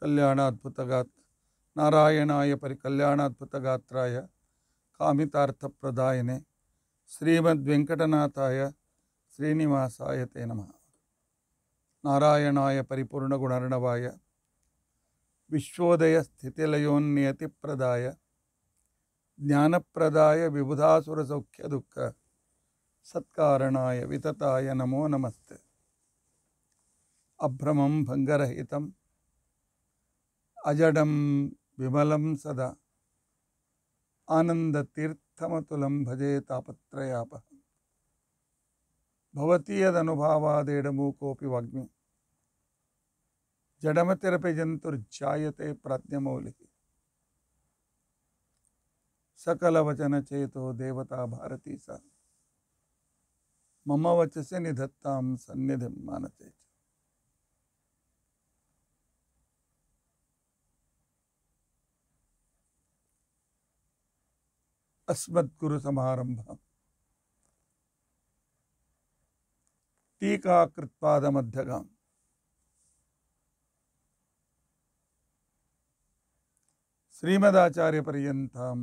कल्याणाद्भुतगात् नारायणाय परिकल्याणाद्भुतगात्राय कामितार्थप्रदायने श्रीमद्वेङ्कटनाथाय श्रीनिवासाय ते नमः नारायणाय परिपूर्णगुणर्णवाय विबुधासुर सौख्य दुख सत्कारणाय वितताय नमो नमस्ते अभ्रमं भङ्गरहितं अजडम विमल सदा आनन्दतीर्थमतुलं भजे तापत्रयापः भवति यदनुभावादेडमूकोऽपि वाग्मि जडमतिरपि जन्तुर्जायते प्राज्ञमौलिः सकलवचनचेतो देवता भारती सा मम वचसि निधत्तां सन्निधिं मानते च अस्मद्गुरुसमारम्भम् टीकाकृत्पादमध्यगाम् श्रीमदाचार्यपर्यन्तां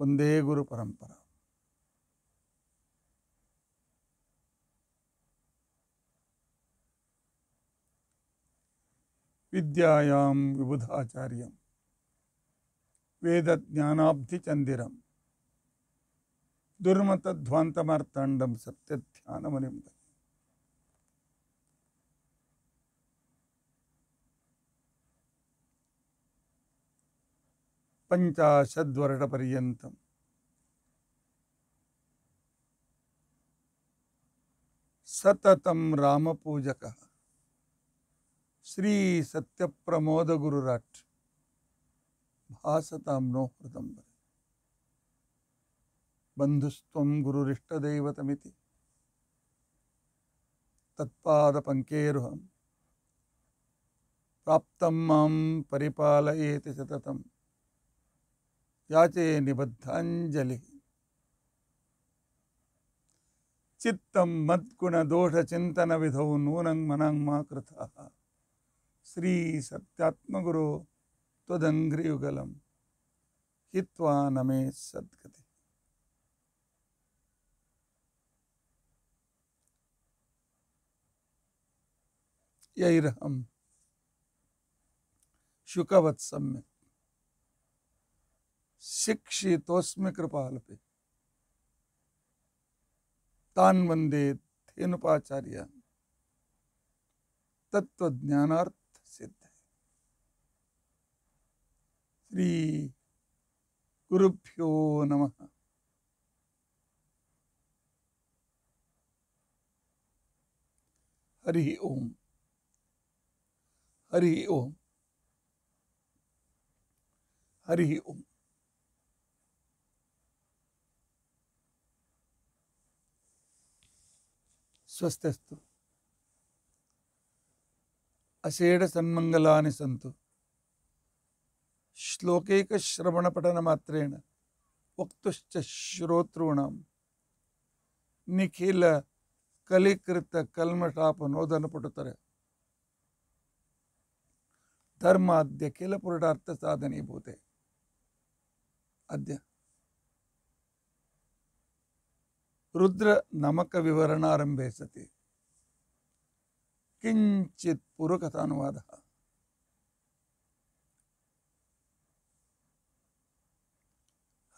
वन्दे गुरुपरम्परा विद्यायां विबुधाचार्यं వేద జ్ఞానాబ్ధి చందిరం దుర్మత ధ్వంతమర్తాండం సత్య ధ్యానమని పంచాశద్వరట పర్యంతం సతతం రామపూజక శ్రీ సత్యప్రమోదగురురాట్ भासताम नो हृदम्बरे बन्धुस्त्वं गुरुरिष्टदैवतमिति तत्पादपङ्केरुहं प्राप्तं मां सतत याचे निबद्धाजलि चित्त चित्तं विधौ नूनं मना श्री श्रीसत्यात्मगुरो त्वदङ्घ्रियुगलं हित्वा नमे मे सद्गति यैरहं शुकवत्सम्य शिक्षितोऽस्मि कृपालपे तान् वन्दे तत्व तत्त्वज्ञानार्थ श्री गुरुभ्यो नमः हरि ओम हरि ओम हरि ओम स्वस्त्यस्तु अशेष सन्मंगला सन्तु श्लोकैक श्रवण पठन मात्रेण वक्तुश्च श्रोतॄणां निखिल ಕಲೀಕೃತ ಕಲ್ಮಟಾಪ ನೋದನ ಪಡುತ್ತಾರೆ ಧರ್ಮ ಅದ್ಯ ಕೆಲ ಪುರುಟಾರ್ಥ ಸಾಧನೆ ಭೂತೆ ಅದ್ಯ ರುದ್ರ ನಮಕ ವಿವರಣಾರಂಭೆ ಸತಿ ಕಿಂಚಿತ್ ಪುರುಕಥಾನುವಾದ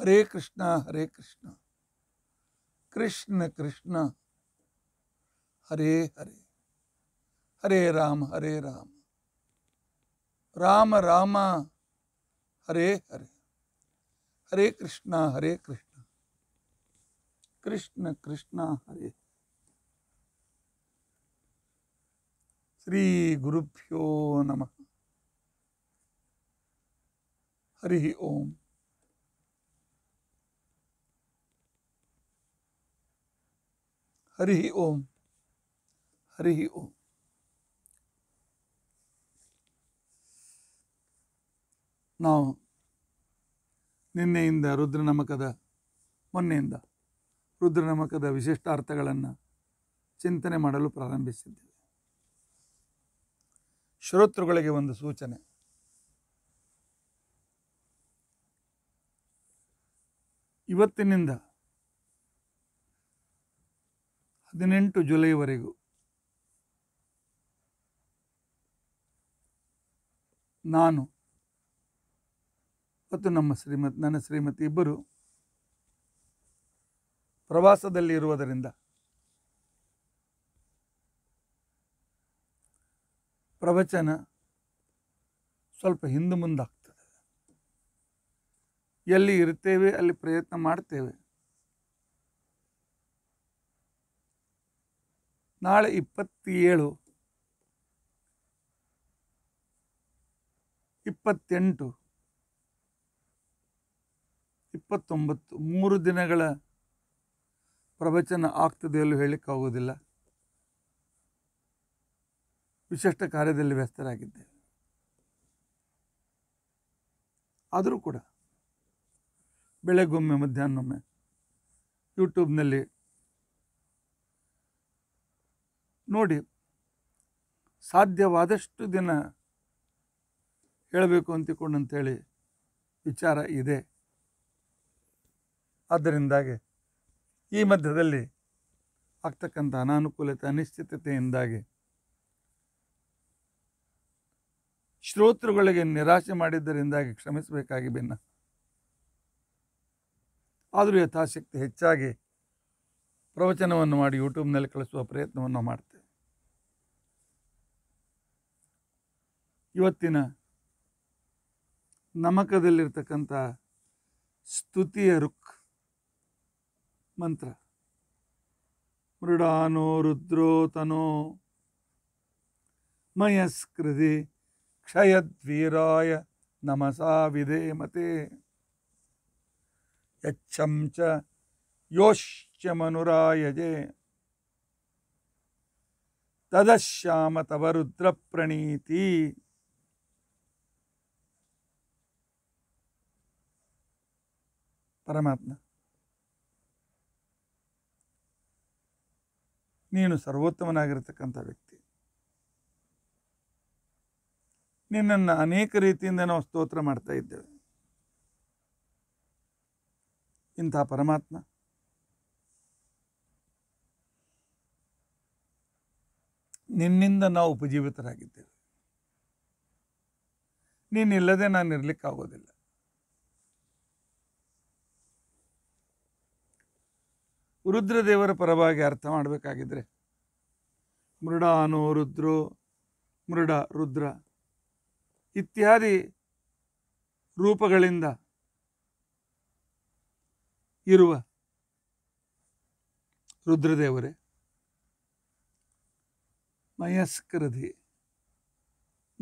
हरे कृष्णा हरे कृष्णा कृष्ण कृष्णा हरे हरे हरे राम हरे राम राम रामा हरे हरे हरे कृष्णा हरे कृष्णा कृष्ण कृष्णा हरे श्री गुरुभ्यो नमः हरि ओम ಹರಿ ಓಂ ಹರಿ ಓಂ ನಾವು ನಿನ್ನೆಯಿಂದ ರುದ್ರನಮಕದ ಮೊನ್ನೆಯಿಂದ ರುದ್ರನಮಕದ ವಿಶಿಷ್ಟಾರ್ಥಗಳನ್ನು ಚಿಂತನೆ ಮಾಡಲು ಪ್ರಾರಂಭಿಸಿದ್ದೇವೆ ಶ್ರೋತೃಗಳಿಗೆ ಒಂದು ಸೂಚನೆ ಇವತ್ತಿನಿಂದ ಹದಿನೆಂಟು ಜುಲೈವರೆಗೂ ನಾನು ಮತ್ತು ನಮ್ಮ ಶ್ರೀಮತಿ ನನ್ನ ಶ್ರೀಮತಿ ಇಬ್ಬರು ಪ್ರವಾಸದಲ್ಲಿ ಇರುವುದರಿಂದ ಪ್ರವಚನ ಸ್ವಲ್ಪ ಹಿಂದೆ ಮುಂದಾಗ್ತದೆ ಎಲ್ಲಿ ಇರ್ತೇವೆ ಅಲ್ಲಿ ಪ್ರಯತ್ನ ಮಾಡ್ತೇವೆ ನಾಳೆ ಇಪ್ಪತ್ತೇಳು ಇಪ್ಪತ್ತೆಂಟು ಇಪ್ಪತ್ತೊಂಬತ್ತು ಮೂರು ದಿನಗಳ ಪ್ರವಚನ ಆಗ್ತದೆಯಲ್ಲೂ ಹೇಳಲಿಕ್ಕಾಗೋದಿಲ್ಲ ವಿಶಿಷ್ಟ ಕಾರ್ಯದಲ್ಲಿ ವ್ಯಸ್ತರಾಗಿದ್ದೇವೆ ಆದರೂ ಕೂಡ ಬೆಳಗ್ಗೊಮ್ಮೆ ಮಧ್ಯಾಹ್ನೊಮ್ಮೆ ಯೂಟ್ಯೂಬ್ನಲ್ಲಿ ನೋಡಿ ಸಾಧ್ಯವಾದಷ್ಟು ದಿನ ಹೇಳಬೇಕು ಅಂತಿಕೊಂಡು ಹೇಳಿ ವಿಚಾರ ಇದೆ ಆದ್ದರಿಂದಾಗಿ ಈ ಮಧ್ಯದಲ್ಲಿ ಆಗ್ತಕ್ಕಂಥ ಅನಾನುಕೂಲತೆ ಅನಿಶ್ಚಿತತೆಯಿಂದಾಗಿ ಶ್ರೋತೃಗಳಿಗೆ ನಿರಾಶೆ ಮಾಡಿದ್ದರಿಂದಾಗಿ ಕ್ಷಮಿಸಬೇಕಾಗಿ ಭಿನ್ನ ಆದರೂ ಯಥಾಶಕ್ತಿ ಹೆಚ್ಚಾಗಿ ಪ್ರವಚನವನ್ನು ಮಾಡಿ ಯೂಟ್ಯೂಬ್ನಲ್ಲಿ ಕಳಿಸುವ ಪ್ರಯತ್ನವನ್ನು ಮಾಡ್ತಾರೆ ಇವತ್ತಿನ ನಮಕದಲ್ಲಿರ್ತಕ್ಕಂಥ ಸ್ತುತಿಯ ರುಕ್ ಮಂತ್ರ ಮೃಡಾನೋ ರುದ್ರೋತನೋ ತನೋ ಮಯಸ್ಕೃತಿ ಕ್ಷಯದ್ವೀರಾಯ ನಮಸಾ ವಿಧೇಮತೆ ಯೋಶ್ಚ ಮನುರಾಯಜೆ ತದಶ್ಯಾಮ ತವ ರುದ್ರ ಪ್ರಣೀತಿ ಪರಮಾತ್ಮ ನೀನು ಸರ್ವೋತ್ತಮನಾಗಿರ್ತಕ್ಕಂಥ ವ್ಯಕ್ತಿ ನಿನ್ನನ್ನು ಅನೇಕ ರೀತಿಯಿಂದ ನಾವು ಸ್ತೋತ್ರ ಮಾಡ್ತಾ ಇದ್ದೇವೆ ಇಂಥ ಪರಮಾತ್ಮ ನಿನ್ನಿಂದ ನಾವು ಉಪಜೀವಿತರಾಗಿದ್ದೇವೆ ನೀನಿಲ್ಲದೆ ನಾನು ಇರಲಿಕ್ಕಾಗೋದಿಲ್ಲ ರುದ್ರದೇವರ ಪರವಾಗಿ ಅರ್ಥ ಮಾಡಬೇಕಾಗಿದ್ರೆ ಅನೋ ರುದ್ರೋ ಮೃಡ ರುದ್ರ ಇತ್ಯಾದಿ ರೂಪಗಳಿಂದ ಇರುವ ರುದ್ರದೇವರೇ ಮಯಸ್ಕೃಧಿ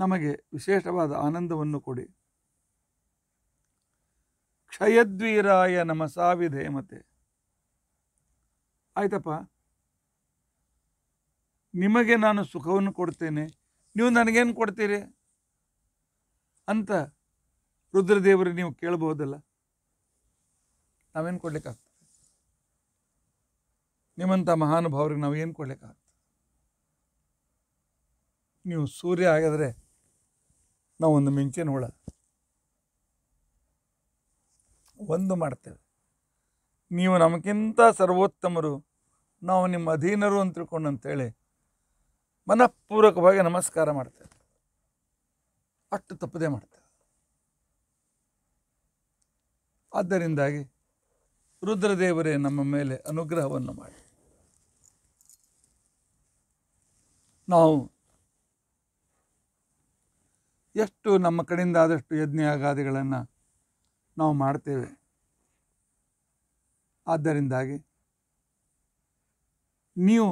ನಮಗೆ ವಿಶೇಷವಾದ ಆನಂದವನ್ನು ಕೊಡಿ ಕ್ಷಯದ್ವೀರಾಯ ನಮಸಾವಿಧೇಮತೆ ಆಯ್ತಪ್ಪ ನಿಮಗೆ ನಾನು ಸುಖವನ್ನು ಕೊಡ್ತೇನೆ ನೀವು ನನಗೇನು ಕೊಡ್ತೀರಿ ಅಂತ ರುದ್ರದೇವರು ನೀವು ಕೇಳಬಹುದಲ್ಲ ನಾವೇನು ಕೊಡ್ಲಿಕ್ಕಾಗ್ತದೆ ನಿಮ್ಮಂಥ ಮಹಾನುಭಾವರಿಗೆ ನಾವು ಏನು ಕೊಡ್ಲಿಕ್ಕಾಗ್ತದೆ ನೀವು ಸೂರ್ಯ ಆಗಿದ್ರೆ ನಾವೊಂದು ಮಿಂಚಿನ ಹುಳ ಒಂದು ಮಾಡ್ತೇವೆ ನೀವು ನಮಗಿಂತ ಸರ್ವೋತ್ತಮರು ನಾವು ನಿಮ್ಮ ಅಧೀನರು ಅಂತ ತಿಳ್ಕೊಂಡು ಅಂತೇಳಿ ಮನಃಪೂರ್ವಕವಾಗಿ ನಮಸ್ಕಾರ ಮಾಡ್ತೇವೆ ಅಷ್ಟು ತಪ್ಪದೇ ಮಾಡ್ತೇವೆ ಆದ್ದರಿಂದಾಗಿ ರುದ್ರದೇವರೇ ನಮ್ಮ ಮೇಲೆ ಅನುಗ್ರಹವನ್ನು ಮಾಡಿ ನಾವು ಎಷ್ಟು ನಮ್ಮ ಕಡೆಯಿಂದ ಆದಷ್ಟು ಯಜ್ಞಾಗಾದಿಗಳನ್ನು ನಾವು ಮಾಡ್ತೇವೆ ಆದ್ದರಿಂದಾಗಿ ನೀವು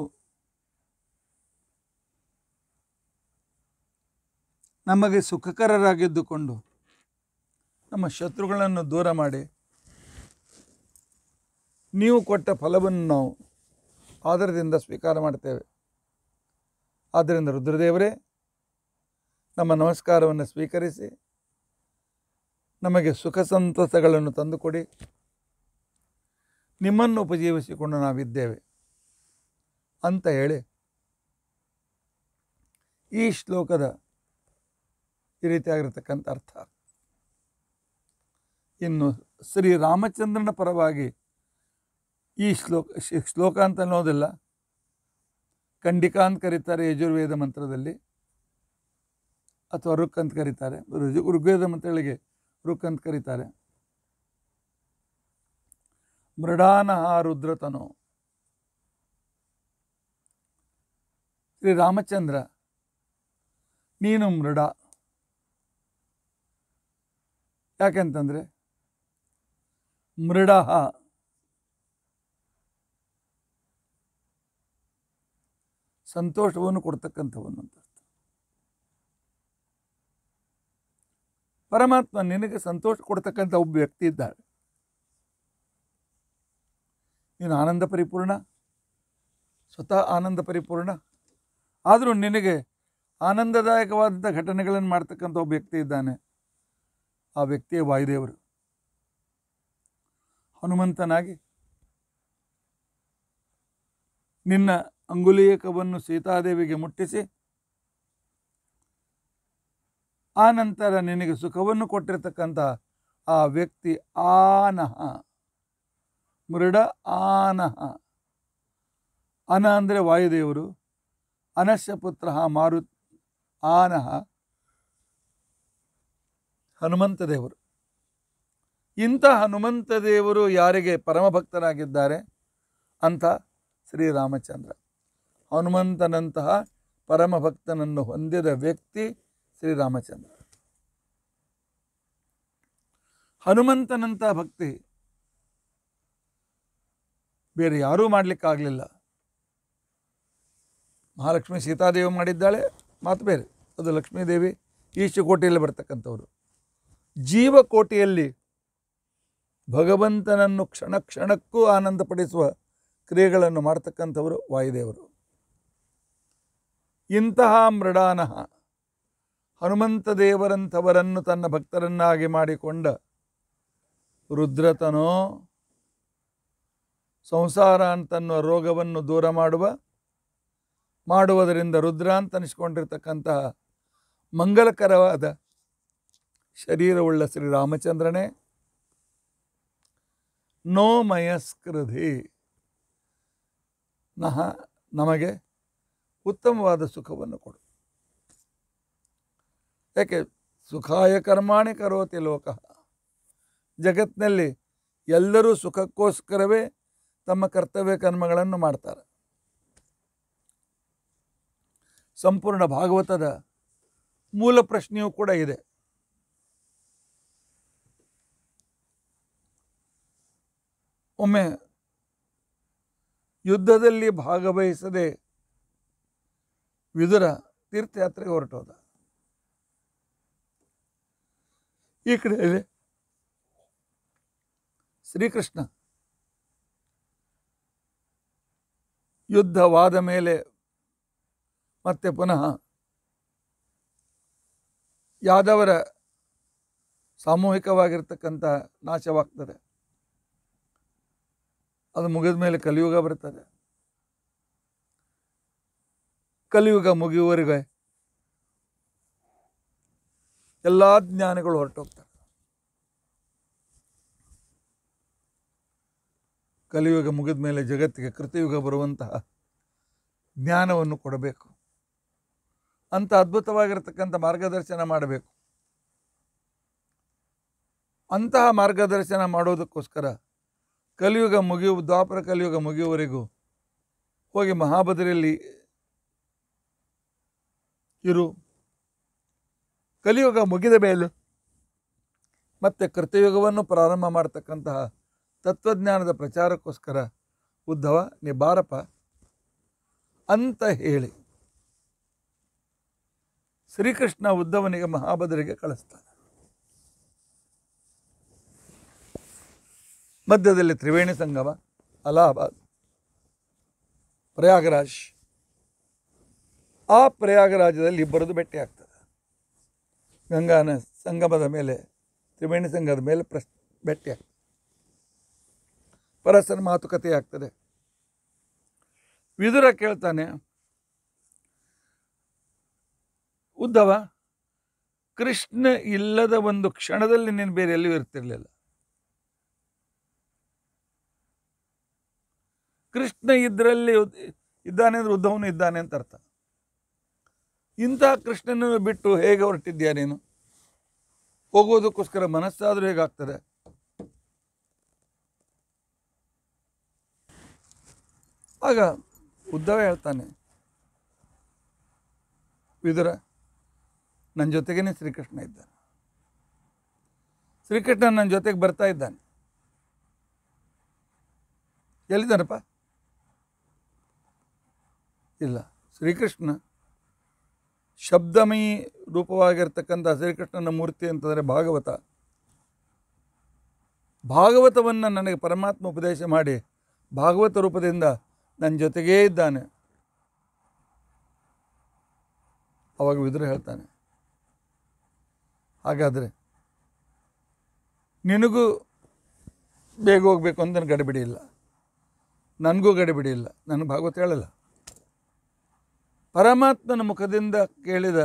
ನಮಗೆ ಸುಖಕರರಾಗಿದ್ದುಕೊಂಡು ನಮ್ಮ ಶತ್ರುಗಳನ್ನು ದೂರ ಮಾಡಿ ನೀವು ಕೊಟ್ಟ ಫಲವನ್ನು ನಾವು ಆಧಾರದಿಂದ ಸ್ವೀಕಾರ ಮಾಡ್ತೇವೆ ಆದ್ದರಿಂದ ರುದ್ರದೇವರೇ ನಮ್ಮ ನಮಸ್ಕಾರವನ್ನು ಸ್ವೀಕರಿಸಿ ನಮಗೆ ಸುಖ ಸಂತಸಗಳನ್ನು ತಂದುಕೊಡಿ ನಿಮ್ಮನ್ನು ಉಪಜೀವಿಸಿಕೊಂಡು ನಾವಿದ್ದೇವೆ ಅಂತ ಹೇಳಿ ಈ ಶ್ಲೋಕದ ಈ ರೀತಿಯಾಗಿರ್ತಕ್ಕಂಥ ಅರ್ಥ ಇನ್ನು ಶ್ರೀರಾಮಚಂದ್ರನ ಪರವಾಗಿ ಈ ಶ್ಲೋಕ ಶ್ಲೋಕ ಅಂತ ಅನ್ನೋದಿಲ್ಲ ಖಂಡಿಕಾ ಅಂತ ಕರೀತಾರೆ ಯಜುರ್ವೇದ ಮಂತ್ರದಲ್ಲಿ ಅಥವಾ ರುಕ್ ಅಂತ ಕರೀತಾರೆ ಋಗ್ವೇದ ಮಂತ್ರಗಳಿಗೆ ರುಕ್ ಅಂತ ಕರೀತಾರೆ ಮೃಡಾನಹ ರುದ್ರತನೋ ಶ್ರೀ ರಾಮಚಂದ್ರ ನೀನು ಮೃಡ ಯಾಕೆಂತಂದರೆ ಮೃಡ ಸಂತೋಷವನ್ನು ಕೊಡ್ತಕ್ಕಂಥವನು ಅಂತ ಪರಮಾತ್ಮ ನಿನಗೆ ಸಂತೋಷ ಕೊಡ್ತಕ್ಕಂಥ ಒಬ್ಬ ವ್ಯಕ್ತಿ ಇದ್ದಾರೆ ನೀನು ಆನಂದ ಪರಿಪೂರ್ಣ ಸ್ವತಃ ಆನಂದ ಪರಿಪೂರ್ಣ ಆದರೂ ನಿನಗೆ ಆನಂದದಾಯಕವಾದಂಥ ಘಟನೆಗಳನ್ನು ಮಾಡ್ತಕ್ಕಂಥ ಒಬ್ಬ ವ್ಯಕ್ತಿ ಇದ್ದಾನೆ ಆ ವ್ಯಕ್ತಿಯೇ ವಾಯುದೇವರು ಹನುಮಂತನಾಗಿ ನಿನ್ನ ಅಂಗುಲೀಯಕವನ್ನು ಸೀತಾದೇವಿಗೆ ಮುಟ್ಟಿಸಿ ಆನಂತರ ನಿನಗೆ ಸುಖವನ್ನು ಕೊಟ್ಟಿರ್ತಕ್ಕಂಥ ಆ ವ್ಯಕ್ತಿ ಆನಹ ಮೃಡ ಆನಹ ಅನ ಅಂದರೆ ವಾಯುದೇವರು ಅನಸ್ಯ ಪುತ್ರ ಮಾರು ಆನಃ ಹನುಮಂತ ದೇವರು ಇಂಥ ಹನುಮಂತ ದೇವರು ಯಾರಿಗೆ ಪರಮಭಕ್ತರಾಗಿದ್ದಾರೆ ಅಂತ ಶ್ರೀರಾಮಚಂದ್ರ ಹನುಮಂತನಂತಹ ಪರಮಭಕ್ತನನ್ನು ಹೊಂದಿದ ವ್ಯಕ್ತಿ ಶ್ರೀರಾಮಚಂದ್ರ ಹನುಮಂತನಂತಹ ಭಕ್ತಿ ಬೇರೆ ಯಾರೂ ಮಾಡಲಿಕ್ಕಾಗಲಿಲ್ಲ ಮಹಾಲಕ್ಷ್ಮಿ ಸೀತಾದೇವಿ ಮಾಡಿದ್ದಾಳೆ ಮಾತು ಬೇರೆ ಅದು ಲಕ್ಷ್ಮೀದೇವಿ ಈಶಕೋಟೆಯಲ್ಲಿ ಬರ್ತಕ್ಕಂಥವರು ಜೀವಕೋಟೆಯಲ್ಲಿ ಭಗವಂತನನ್ನು ಕ್ಷಣ ಕ್ಷಣಕ್ಕೂ ಆನಂದಪಡಿಸುವ ಕ್ರಿಯೆಗಳನ್ನು ಮಾಡ್ತಕ್ಕಂಥವರು ವಾಯುದೇವರು ಇಂತಹ ಮೃಡಾನಃ ಹನುಮಂತ ದೇವರಂಥವರನ್ನು ತನ್ನ ಭಕ್ತರನ್ನಾಗಿ ಮಾಡಿಕೊಂಡ ರುದ್ರತನೋ ಸಂಸಾರ ಅಂತನ್ನುವ ರೋಗವನ್ನು ದೂರ ಮಾಡುವ ಮಾಡುವುದರಿಂದ ರುದ್ರ ಅಂತ ಅನಿಸ್ಕೊಂಡಿರ್ತಕ್ಕಂತಹ ಮಂಗಲಕರವಾದ ಶರೀರವುಳ್ಳ ಶ್ರೀರಾಮಚಂದ್ರನೇ ನೋಮಯಸ್ಕೃತಿ ನಹ ನಮಗೆ ಉತ್ತಮವಾದ ಸುಖವನ್ನು ಕೊಡು ಯಾಕೆ ಸುಖಾಯ ಕರ್ಮಾಣಿ ಕರೋತಿ ಲೋಕ ಜಗತ್ತಿನಲ್ಲಿ ಎಲ್ಲರೂ ಸುಖಕ್ಕೋಸ್ಕರವೇ ತಮ್ಮ ಕರ್ತವ್ಯ ಕರ್ಮಗಳನ್ನು ಮಾಡ್ತಾರೆ ಸಂಪೂರ್ಣ ಭಾಗವತದ ಮೂಲ ಪ್ರಶ್ನೆಯೂ ಕೂಡ ಇದೆ ಒಮ್ಮೆ ಯುದ್ಧದಲ್ಲಿ ಭಾಗವಹಿಸದೆ ವಿದುರ ತೀರ್ಥಯಾತ್ರೆಗೆ ಹೊರಟೋದ ಈ ಕಡೆಯಲ್ಲಿ ಶ್ರೀಕೃಷ್ಣ ಯುದ್ಧವಾದ ಮೇಲೆ ಮತ್ತೆ ಪುನಃ ಯಾದವರ ಸಾಮೂಹಿಕವಾಗಿರ್ತಕ್ಕಂಥ ನಾಶವಾಗ್ತದೆ ಅದು ಮುಗಿದ ಮೇಲೆ ಕಲಿಯುಗ ಬರ್ತದೆ ಕಲಿಯುಗ ಮುಗಿಯುವರೆಗೆ ಎಲ್ಲ ಜ್ಞಾನಗಳು ಹೊರಟೋಗ್ತವೆ ಕಲಿಯುಗ ಮುಗಿದ ಮೇಲೆ ಜಗತ್ತಿಗೆ ಕೃತಯುಗ ಬರುವಂತಹ ಜ್ಞಾನವನ್ನು ಕೊಡಬೇಕು ಅಂಥ ಅದ್ಭುತವಾಗಿರ್ತಕ್ಕಂಥ ಮಾರ್ಗದರ್ಶನ ಮಾಡಬೇಕು ಅಂತಹ ಮಾರ್ಗದರ್ಶನ ಮಾಡೋದಕ್ಕೋಸ್ಕರ ಕಲಿಯುಗ ಮುಗಿಯುವ ದ್ವಾಪರ ಕಲಿಯುಗ ಮುಗಿಯುವವರೆಗೂ ಹೋಗಿ ಮಹಾಬದ್ರಿಯಲ್ಲಿ ಇರು ಕಲಿಯುಗ ಮುಗಿದ ಮೇಲೆ ಮತ್ತು ಕೃತಯುಗವನ್ನು ಪ್ರಾರಂಭ ಮಾಡತಕ್ಕಂತಹ ತತ್ವಜ್ಞಾನದ ಪ್ರಚಾರಕ್ಕೋಸ್ಕರ ಉದ್ಧವ ನಿಬಾರಪ ಅಂತ ಹೇಳಿ ಶ್ರೀಕೃಷ್ಣ ಉದ್ದವನಿಗೆ ಮಹಾಭದ್ರಿಗೆ ಕಳಿಸ್ತಾನೆ ಮಧ್ಯದಲ್ಲಿ ತ್ರಿವೇಣಿ ಸಂಗಮ ಅಲಹಾಬಾದ್ ಪ್ರಯಾಗರಾಜ್ ಆ ಪ್ರಯಾಗರಾಜದಲ್ಲಿ ಇಬ್ಬರದು ಭೇಟಿ ಆಗ್ತದೆ ಗಂಗಾನ ಸಂಗಮದ ಮೇಲೆ ತ್ರಿವೇಣಿ ಸಂಘದ ಮೇಲೆ ಪ್ರಶ್ ಭೇಟಿ ಆಗ್ತದೆ ಪರಸ್ಪರ ಮಾತುಕತೆ ಆಗ್ತದೆ ವಿದುರ ಕೇಳ್ತಾನೆ ಉದ್ಧವ ಕೃಷ್ಣ ಇಲ್ಲದ ಒಂದು ಕ್ಷಣದಲ್ಲಿ ನೀನು ಬೇರೆ ಎಲ್ಲೂ ಇರ್ತಿರ್ಲಿಲ್ಲ ಕೃಷ್ಣ ಇದರಲ್ಲಿ ಇದ್ದಾನೆ ಅಂದ್ರೆ ಉದ್ದವನು ಇದ್ದಾನೆ ಅಂತ ಅರ್ಥ ಇಂತಹ ಕೃಷ್ಣನನ್ನು ಬಿಟ್ಟು ಹೇಗೆ ಹೊರಟಿದ್ಯಾ ನೀನು ಹೋಗೋದಕ್ಕೋಸ್ಕರ ಮನಸ್ಸಾದರೂ ಹೇಗಾಗ್ತದೆ ಆಗ ಉದ್ಧವ ಹೇಳ್ತಾನೆ ವಿದುರ ನನ್ನ ಜೊತೆಗೇ ಶ್ರೀಕೃಷ್ಣ ಇದ್ದಾನೆ ಶ್ರೀಕೃಷ್ಣ ನನ್ನ ಜೊತೆಗೆ ಬರ್ತಾ ಇದ್ದಾನೆ ಎಲ್ಲಿದ್ದಾನಪ್ಪ ಇಲ್ಲ ಶ್ರೀಕೃಷ್ಣ ಶಬ್ದಮಯಿ ರೂಪವಾಗಿರ್ತಕ್ಕಂಥ ಶ್ರೀಕೃಷ್ಣನ ಮೂರ್ತಿ ಅಂತಂದರೆ ಭಾಗವತ ಭಾಗವತವನ್ನು ನನಗೆ ಪರಮಾತ್ಮ ಉಪದೇಶ ಮಾಡಿ ಭಾಗವತ ರೂಪದಿಂದ ನನ್ನ ಜೊತೆಗೇ ಇದ್ದಾನೆ ಅವಾಗ ವಿದುರು ಹೇಳ್ತಾನೆ ಹಾಗಾದರೆ ನಿನಗೂ ಬೇಗ ಹೋಗಬೇಕು ಅಂತ ನನಗೆ ಗಡಿಬಿಡಿ ಇಲ್ಲ ನನಗೂ ಗಡಿಬಿಡಿ ಇಲ್ಲ ನನಗೆ ಭಾಗವತ ಹೇಳಲ್ಲ ಪರಮಾತ್ಮನ ಮುಖದಿಂದ ಕೇಳಿದ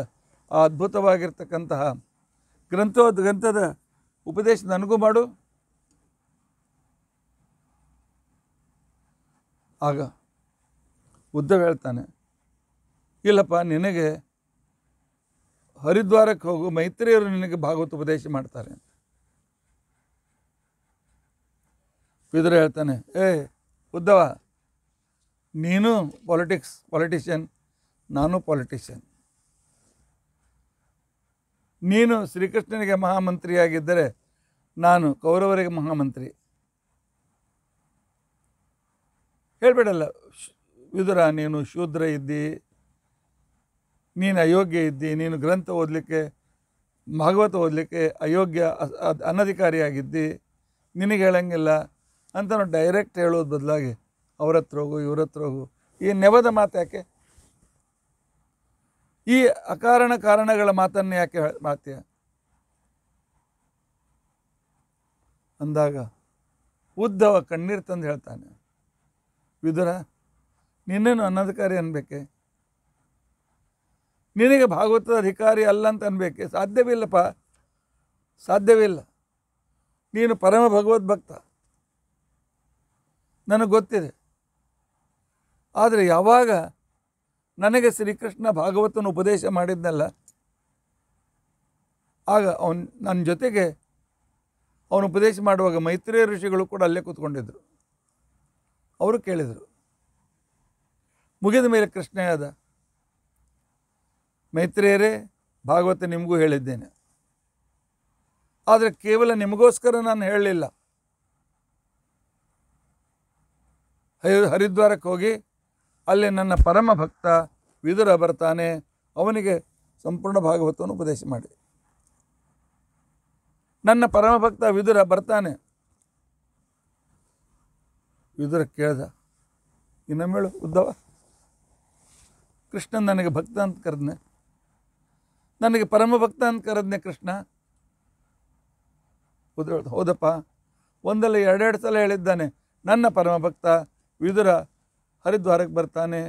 ಆ ಅದ್ಭುತವಾಗಿರ್ತಕ್ಕಂತಹ ಗ್ರಂಥೋದ ಗ್ರಂಥದ ಉಪದೇಶ ನನಗೂ ಮಾಡು ಆಗ ಉದ್ದವ ಹೇಳ್ತಾನೆ ಇಲ್ಲಪ್ಪ ನಿನಗೆ ಹರಿದ್ವಾರಕ್ಕೆ ಹೋಗು ಮೈತ್ರಿಯವರು ನಿನಗೆ ಉಪದೇಶ ಮಾಡ್ತಾರೆ ವಿದುರ ಹೇಳ್ತಾನೆ ಏ ಉದ್ದವ ನೀನು ಪಾಲಿಟಿಕ್ಸ್ ಪಾಲಿಟಿಷಿಯನ್ ನಾನು ಪಾಲಿಟಿಷಿಯನ್ ನೀನು ಶ್ರೀಕೃಷ್ಣನಿಗೆ ಮಹಾಮಂತ್ರಿಯಾಗಿದ್ದರೆ ನಾನು ಕೌರವರಿಗೆ ಮಹಾಮಂತ್ರಿ ಹೇಳಬೇಡಲ್ಲ ವಿದುರ ನೀನು ಶೂದ್ರ ಇದ್ದೀ ನೀನು ಅಯೋಗ್ಯ ಇದ್ದಿ ನೀನು ಗ್ರಂಥ ಓದಲಿಕ್ಕೆ ಭಾಗವತ ಓದಲಿಕ್ಕೆ ಅಯೋಗ್ಯ ಅನಧಿಕಾರಿಯಾಗಿದ್ದಿ ನಿನಗೆ ಹೇಳಂಗಿಲ್ಲ ಅಂತ ನಾವು ಡೈರೆಕ್ಟ್ ಹೇಳೋದು ಬದಲಾಗಿ ಅವ್ರ ಹತ್ರ ಹೋಗು ಇವ್ರ ಹತ್ರ ಹೋಗು ಈ ನೆವದ ಮಾತು ಯಾಕೆ ಈ ಅಕಾರಣ ಕಾರಣಗಳ ಮಾತನ್ನು ಯಾಕೆ ಮಾತೀಯ ಅಂದಾಗ ಉದ್ದವ ಕಣ್ಣೀರು ತಂದು ಹೇಳ್ತಾನೆ ವಿದುರ ನಿನ್ನೇನು ಅನ್ನಧಿಕಾರಿ ಅನ್ಬೇಕೆ ನಿನಗೆ ಭಾಗವತದ ಅಧಿಕಾರಿ ಅಲ್ಲ ಅಂತ ಅನ್ಬೇಕೆ ಸಾಧ್ಯವಿಲ್ಲಪ್ಪ ಸಾಧ್ಯವಿಲ್ಲ ನೀನು ಪರಮ ಭಗವದ್ ಭಕ್ತ ನನಗೆ ಗೊತ್ತಿದೆ ಆದರೆ ಯಾವಾಗ ನನಗೆ ಶ್ರೀಕೃಷ್ಣ ಭಾಗವತನ ಉಪದೇಶ ಮಾಡಿದ್ನಲ್ಲ ಆಗ ಅವನ್ ನನ್ನ ಜೊತೆಗೆ ಅವನು ಉಪದೇಶ ಮಾಡುವಾಗ ಮೈತ್ರಿಯ ಋಷಿಗಳು ಕೂಡ ಅಲ್ಲೇ ಕೂತ್ಕೊಂಡಿದ್ದರು ಅವರು ಕೇಳಿದರು ಮುಗಿದ ಮೇಲೆ ಕೃಷ್ಣ ಯಾದ ಮೈತ್ರಿಯರೇ ಭಾಗವತ ನಿಮಗೂ ಹೇಳಿದ್ದೇನೆ ಆದರೆ ಕೇವಲ ನಿಮಗೋಸ್ಕರ ನಾನು ಹೇಳಲಿಲ್ಲ ಹರಿದ್ವಾರಕ್ಕೆ ಹೋಗಿ ಅಲ್ಲಿ ನನ್ನ ಪರಮ ಭಕ್ತ ವಿದುರ ಬರ್ತಾನೆ ಅವನಿಗೆ ಸಂಪೂರ್ಣ ಭಾಗವತವನ್ನು ಉಪದೇಶ ಮಾಡಿ ನನ್ನ ಪರಮ ಭಕ್ತ ವಿದುರ ಬರ್ತಾನೆ ವಿದುರ ಕೇಳ್ದ ಇನ್ನೊಮ್ಮೇಳು ಉದ್ದವ ಕೃಷ್ಣನ್ ನನಗೆ ಭಕ್ತ ಅಂತ ಕರೆದ್ನೆ ನನಗೆ ಪರಮ ಭಕ್ತ ಅಂತ ಕರೆದ್ನೆ ಕೃಷ್ಣ ಉದ್ರ ಹೌದಪ್ಪ ಒಂದಲ್ಲ ಎರಡೆರಡು ಸಲ ಹೇಳಿದ್ದಾನೆ ನನ್ನ ಪರಮ ಭಕ್ತ ವಿದುರ ಹರಿದ್ವಾರಕ್ಕೆ ಬರ್ತಾನೆ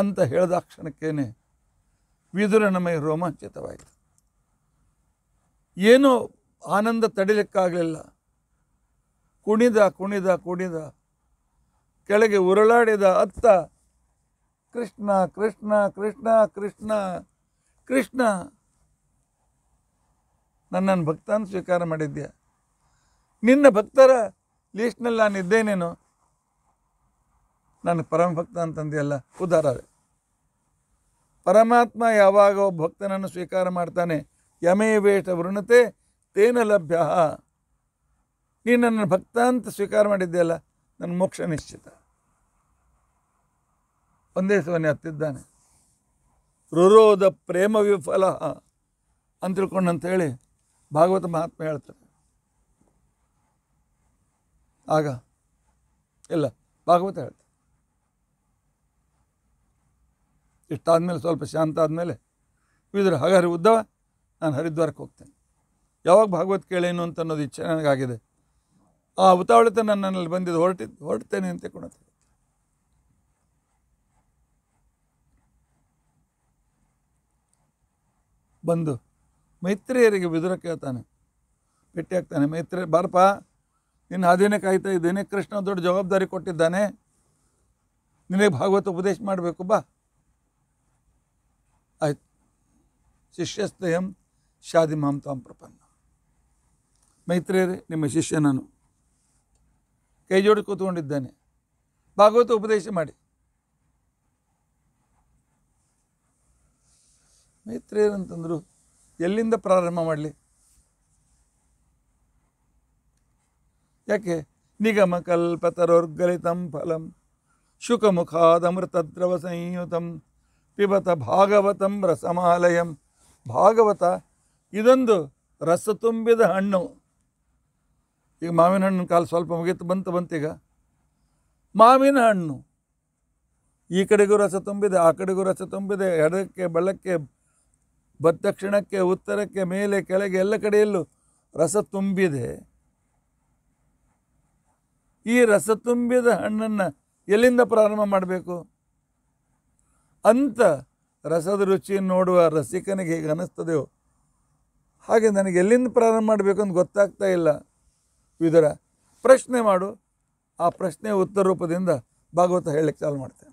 ಅಂತ ಹೇಳಿದ ಕ್ಷಣಕ್ಕೇನೆ ವಿದುರ ನಮಗೆ ರೋಮಾಂಚಿತವಾಯಿತು ಏನೋ ಆನಂದ ತಡಿಲಿಕ್ಕಾಗಲಿಲ್ಲ ಕುಣಿದ ಕುಣಿದ ಕುಣಿದ ಕೆಳಗೆ ಉರುಳಾಡಿದ ಅತ್ತ ಕೃಷ್ಣ ಕೃಷ್ಣ ಕೃಷ್ಣ ಕೃಷ್ಣ ಕೃಷ್ಣ ನನ್ನನ್ನು ಭಕ್ತನ ಸ್ವೀಕಾರ ಮಾಡಿದ್ದೆ ನಿನ್ನ ಭಕ್ತರ ಲೀಸ್ಟ್ನಲ್ಲಿ ನಾನು ಇದ್ದೇನೇನು ನಾನು ಪರಮ ಭಕ್ತ ಅಂತಂದೆಯಲ್ಲ ಉದಾರ ಪರಮಾತ್ಮ ಯಾವಾಗ ಒಬ್ಬ ಭಕ್ತನನ್ನು ಸ್ವೀಕಾರ ಮಾಡ್ತಾನೆ ಯಮೇ ವೇಷ ವೃಣತೆ ತೇನ ಲಭ್ಯ ನೀನು ನನ್ನ ಭಕ್ತ ಅಂತ ಸ್ವೀಕಾರ ಮಾಡಿದ್ದೆಯಲ್ಲ ನನ್ನ ಮೋಕ್ಷ ನಿಶ್ಚಿತ ಒಂದೇ ಸೊನ್ನೆ ಹತ್ತಿದ್ದಾನೆ ರುರೋದ ಪ್ರೇಮ ವಿಫಲ ಅಂತ ಹೇಳಿ ಭಾಗವತ ಮಹಾತ್ಮ ಹೇಳ್ತಾರೆ ಆಗ ಇಲ್ಲ ಭಾಗವತ ಹೇಳ್ತಾರೆ ಇಷ್ಟಾದಮೇಲೆ ಸ್ವಲ್ಪ ಶಾಂತ ಆದಮೇಲೆ ಇದ್ರೆ ಹಾಗಾದ್ರೆ ಉದ್ದವ ನಾನು ಹರಿದ್ವಾರಕ್ಕೆ ಹೋಗ್ತೇನೆ ಯಾವಾಗ ಭಾಗವತ್ ಕೇಳೇನು ಅಂತ ಅನ್ನೋದು ಇಚ್ಛೆ ನನಗಾಗಿದೆ ಆ ಉತಾವಳಿತ ನನ್ನಲ್ಲಿ ಬಂದಿದ್ದು ಹೊರಟಿದ್ದು ಹೊರಡ್ತೇನೆ ಅಂತ ಕೊಡುತ್ತೆ ಬಂದು ಮೈತ್ರಿಯರಿಗೆ ಬಿದುರ ಕೇಳ್ತಾನೆ ಆಗ್ತಾನೆ ಮೈತ್ರಿ ಬಾರಪ್ಪ ನಿನ್ನ ಅದೇನೇ ಕಾಯ್ತಾ ಇದ್ದೇನೆ ಕೃಷ್ಣ ದೊಡ್ಡ ಜವಾಬ್ದಾರಿ ಕೊಟ್ಟಿದ್ದಾನೆ ನಿನಗೆ ಭಾಗವತ ಉಪದೇಶ ಮಾಡಬೇಕು ಬಾ ಆಯ್ತು ಶಿಷ್ಯಸ್ತಯಂ ಶಾದಿ ಮಾಂತಾಂ ಪ್ರಪನ್ನ ಮೈತ್ರಿಯರೇ ನಿಮ್ಮ ಶಿಷ್ಯ ನಾನು ಕೈ ಜೋಡಿ ಕೂತ್ಕೊಂಡಿದ್ದಾನೆ ಭಾಗವತ ಉಪದೇಶ ಮಾಡಿ ಏನಂತಂದರು ಎಲ್ಲಿಂದ ಪ್ರಾರಂಭ ಮಾಡಲಿ ಯಾಕೆ ನಿಗಮ ಕಲ್ಪತರೋರ್ಗಲಿತಂ ಫಲಂ ಶುಕಮುಖಾದಮೃತದ್ರವ ಸಂಯುತಂ ಪಿಬತ ಭಾಗವತಂ ರಸಮಾಲಯಂ ಭಾಗವತ ಇದೊಂದು ರಸ ತುಂಬಿದ ಹಣ್ಣು ಈಗ ಮಾವಿನ ಹಣ್ಣಿನ ಕಾಲು ಸ್ವಲ್ಪ ಮುಗಿತು ಬಂತು ಬಂತೀಗ ಮಾವಿನ ಹಣ್ಣು ಈ ಕಡೆಗೂ ರಸ ತುಂಬಿದೆ ಆ ಕಡೆಗೂ ರಸ ತುಂಬಿದೆ ಎಡಕ್ಕೆ ಬೆಳ್ಳಕ್ಕೆ ಬದ ಉತ್ತರಕ್ಕೆ ಮೇಲೆ ಕೆಳಗೆ ಎಲ್ಲ ಕಡೆಯಲ್ಲೂ ರಸ ತುಂಬಿದೆ ಈ ರಸ ತುಂಬಿದ ಹಣ್ಣನ್ನು ಎಲ್ಲಿಂದ ಪ್ರಾರಂಭ ಮಾಡಬೇಕು ಅಂತ ರಸದ ರುಚಿಯನ್ನು ನೋಡುವ ರಸಿಕನಿಗೆ ಹೇಗೆ ಅನ್ನಿಸ್ತದೆಯೋ ಹಾಗೆ ನನಗೆ ಎಲ್ಲಿಂದ ಪ್ರಾರಂಭ ಮಾಡಬೇಕು ಅಂತ ಗೊತ್ತಾಗ್ತಾ ಇಲ್ಲ ಇದರ ಪ್ರಶ್ನೆ ಮಾಡು ಆ ಪ್ರಶ್ನೆ ಉತ್ತರ ರೂಪದಿಂದ ಭಾಗವತ ಹೇಳಕ್ಕೆ ಚಾಲು ಮಾಡ್ತೇನೆ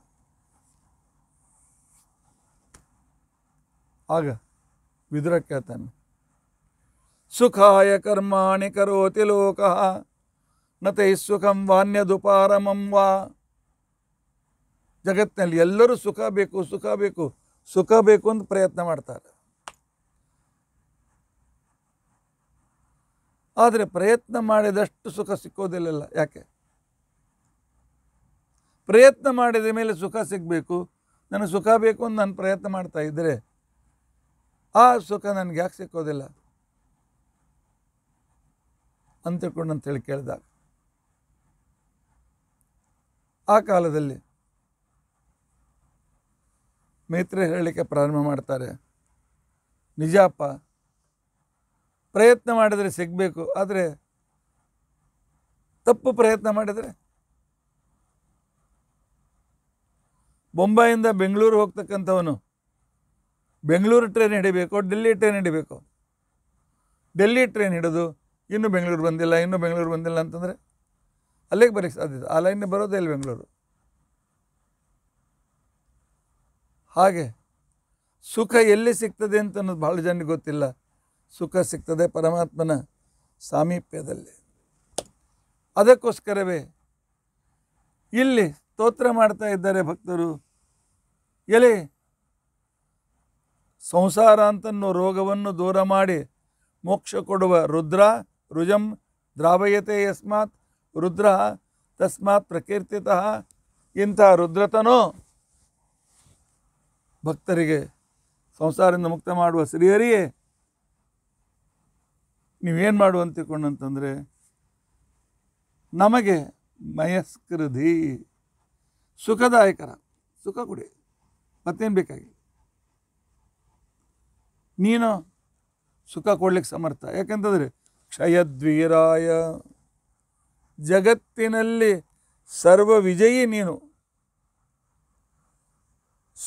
ಆಗ ವಿದುರ ಕೇಳ್ತಾನೆ ಸುಖಾಯ ಕರ್ಮಾಣಿ ಕರೋತಿ ಲೋಕಃ ನತೈ ಸುಖಂ ವಾನ್ಯದುಪಾರಮಂ ವಾ ಜಗತ್ತಿನಲ್ಲಿ ಎಲ್ಲರೂ ಸುಖ ಬೇಕು ಸುಖ ಬೇಕು ಸುಖ ಬೇಕು ಅಂತ ಪ್ರಯತ್ನ ಮಾಡ್ತಾರೆ ಆದರೆ ಪ್ರಯತ್ನ ಮಾಡಿದಷ್ಟು ಸುಖ ಸಿಕ್ಕೋದಿಲ್ಲ ಯಾಕೆ ಪ್ರಯತ್ನ ಮಾಡಿದ ಮೇಲೆ ಸುಖ ಸಿಗಬೇಕು ನನಗೆ ಸುಖ ಬೇಕು ಅಂತ ನಾನು ಪ್ರಯತ್ನ ಮಾಡ್ತಾ ಇದ್ದರೆ ಆ ಸುಖ ನನಗೆ ಯಾಕೆ ಸಿಕ್ಕೋದಿಲ್ಲ ಅಂತ ತಿಳ್ಕೊಂಡು ಅಂತೇಳಿ ಕೇಳಿದಾಗ ಆ ಕಾಲದಲ್ಲಿ ಮೈತ್ರ ಹೇಳಲಿಕ್ಕೆ ಪ್ರಾರಂಭ ಮಾಡ್ತಾರೆ ನಿಜಪ್ಪ ಪ್ರಯತ್ನ ಮಾಡಿದರೆ ಸಿಗಬೇಕು ಆದರೆ ತಪ್ಪು ಪ್ರಯತ್ನ ಮಾಡಿದರೆ ಬೊಂಬಾಯಿಂದ ಬೆಂಗಳೂರು ಹೋಗ್ತಕ್ಕಂಥವನು ಬೆಂಗಳೂರು ಟ್ರೈನ್ ಹಿಡಿಬೇಕು ಡೆಲ್ಲಿ ಟ್ರೈನ್ ಹಿಡಿಬೇಕು ಡೆಲ್ಲಿ ಟ್ರೈನ್ ಹಿಡಿದು ಇನ್ನೂ ಬೆಂಗಳೂರು ಬಂದಿಲ್ಲ ಇನ್ನೂ ಬೆಂಗಳೂರು ಬಂದಿಲ್ಲ ಅಂತಂದರೆ ಅಲ್ಲಿಗೆ ಬರೀ ಸಾಧ್ಯ ಆ ಲೈನ್ ಬರೋದೇ ಇಲ್ಲ ಬೆಂಗಳೂರು ಹಾಗೆ ಸುಖ ಎಲ್ಲಿ ಸಿಗ್ತದೆ ಅಂತ ಅನ್ನೋದು ಭಾಳ ಜನರಿಗೆ ಗೊತ್ತಿಲ್ಲ ಸುಖ ಸಿಗ್ತದೆ ಪರಮಾತ್ಮನ ಸಾಮೀಪ್ಯದಲ್ಲಿ ಅದಕ್ಕೋಸ್ಕರವೇ ಇಲ್ಲಿ ಸ್ತೋತ್ರ ಮಾಡ್ತಾ ಇದ್ದಾರೆ ಭಕ್ತರು ಎಲೆ ಸಂಸಾರ ಅಂತನ್ನು ರೋಗವನ್ನು ದೂರ ಮಾಡಿ ಮೋಕ್ಷ ಕೊಡುವ ರುದ್ರ ರುಜಂ ದ್ರಾವಯತೆ ಯಸ್ಮಾತ್ ರುದ್ರ ತಸ್ಮಾತ್ ಪ್ರಕೀರ್ತಿತ ಇಂಥ ರುದ್ರತನೋ ಭಕ್ತರಿಗೆ ಸಂಸಾರದಿಂದ ಮುಕ್ತ ಮಾಡುವ ಶ್ರೀಹರಿಯೇ ನೀವೇನು ಮಾಡುವಂತಿಕೊಂಡಂತಂದರೆ ನಮಗೆ ಮಯಸ್ಕೃಧಿ ಸುಖದಾಯಕರ ಸುಖ ಕೊಡಿ ಮತ್ತೇನು ಬೇಕಾಗಿಲ್ಲ ನೀನು ಸುಖ ಕೊಡ್ಲಿಕ್ಕೆ ಸಮರ್ಥ ಯಾಕಂತಂದರೆ ಕ್ಷಯದ್ವೀರಾಯ ಜಗತ್ತಿನಲ್ಲಿ ಸರ್ವ ವಿಜಯಿ ನೀನು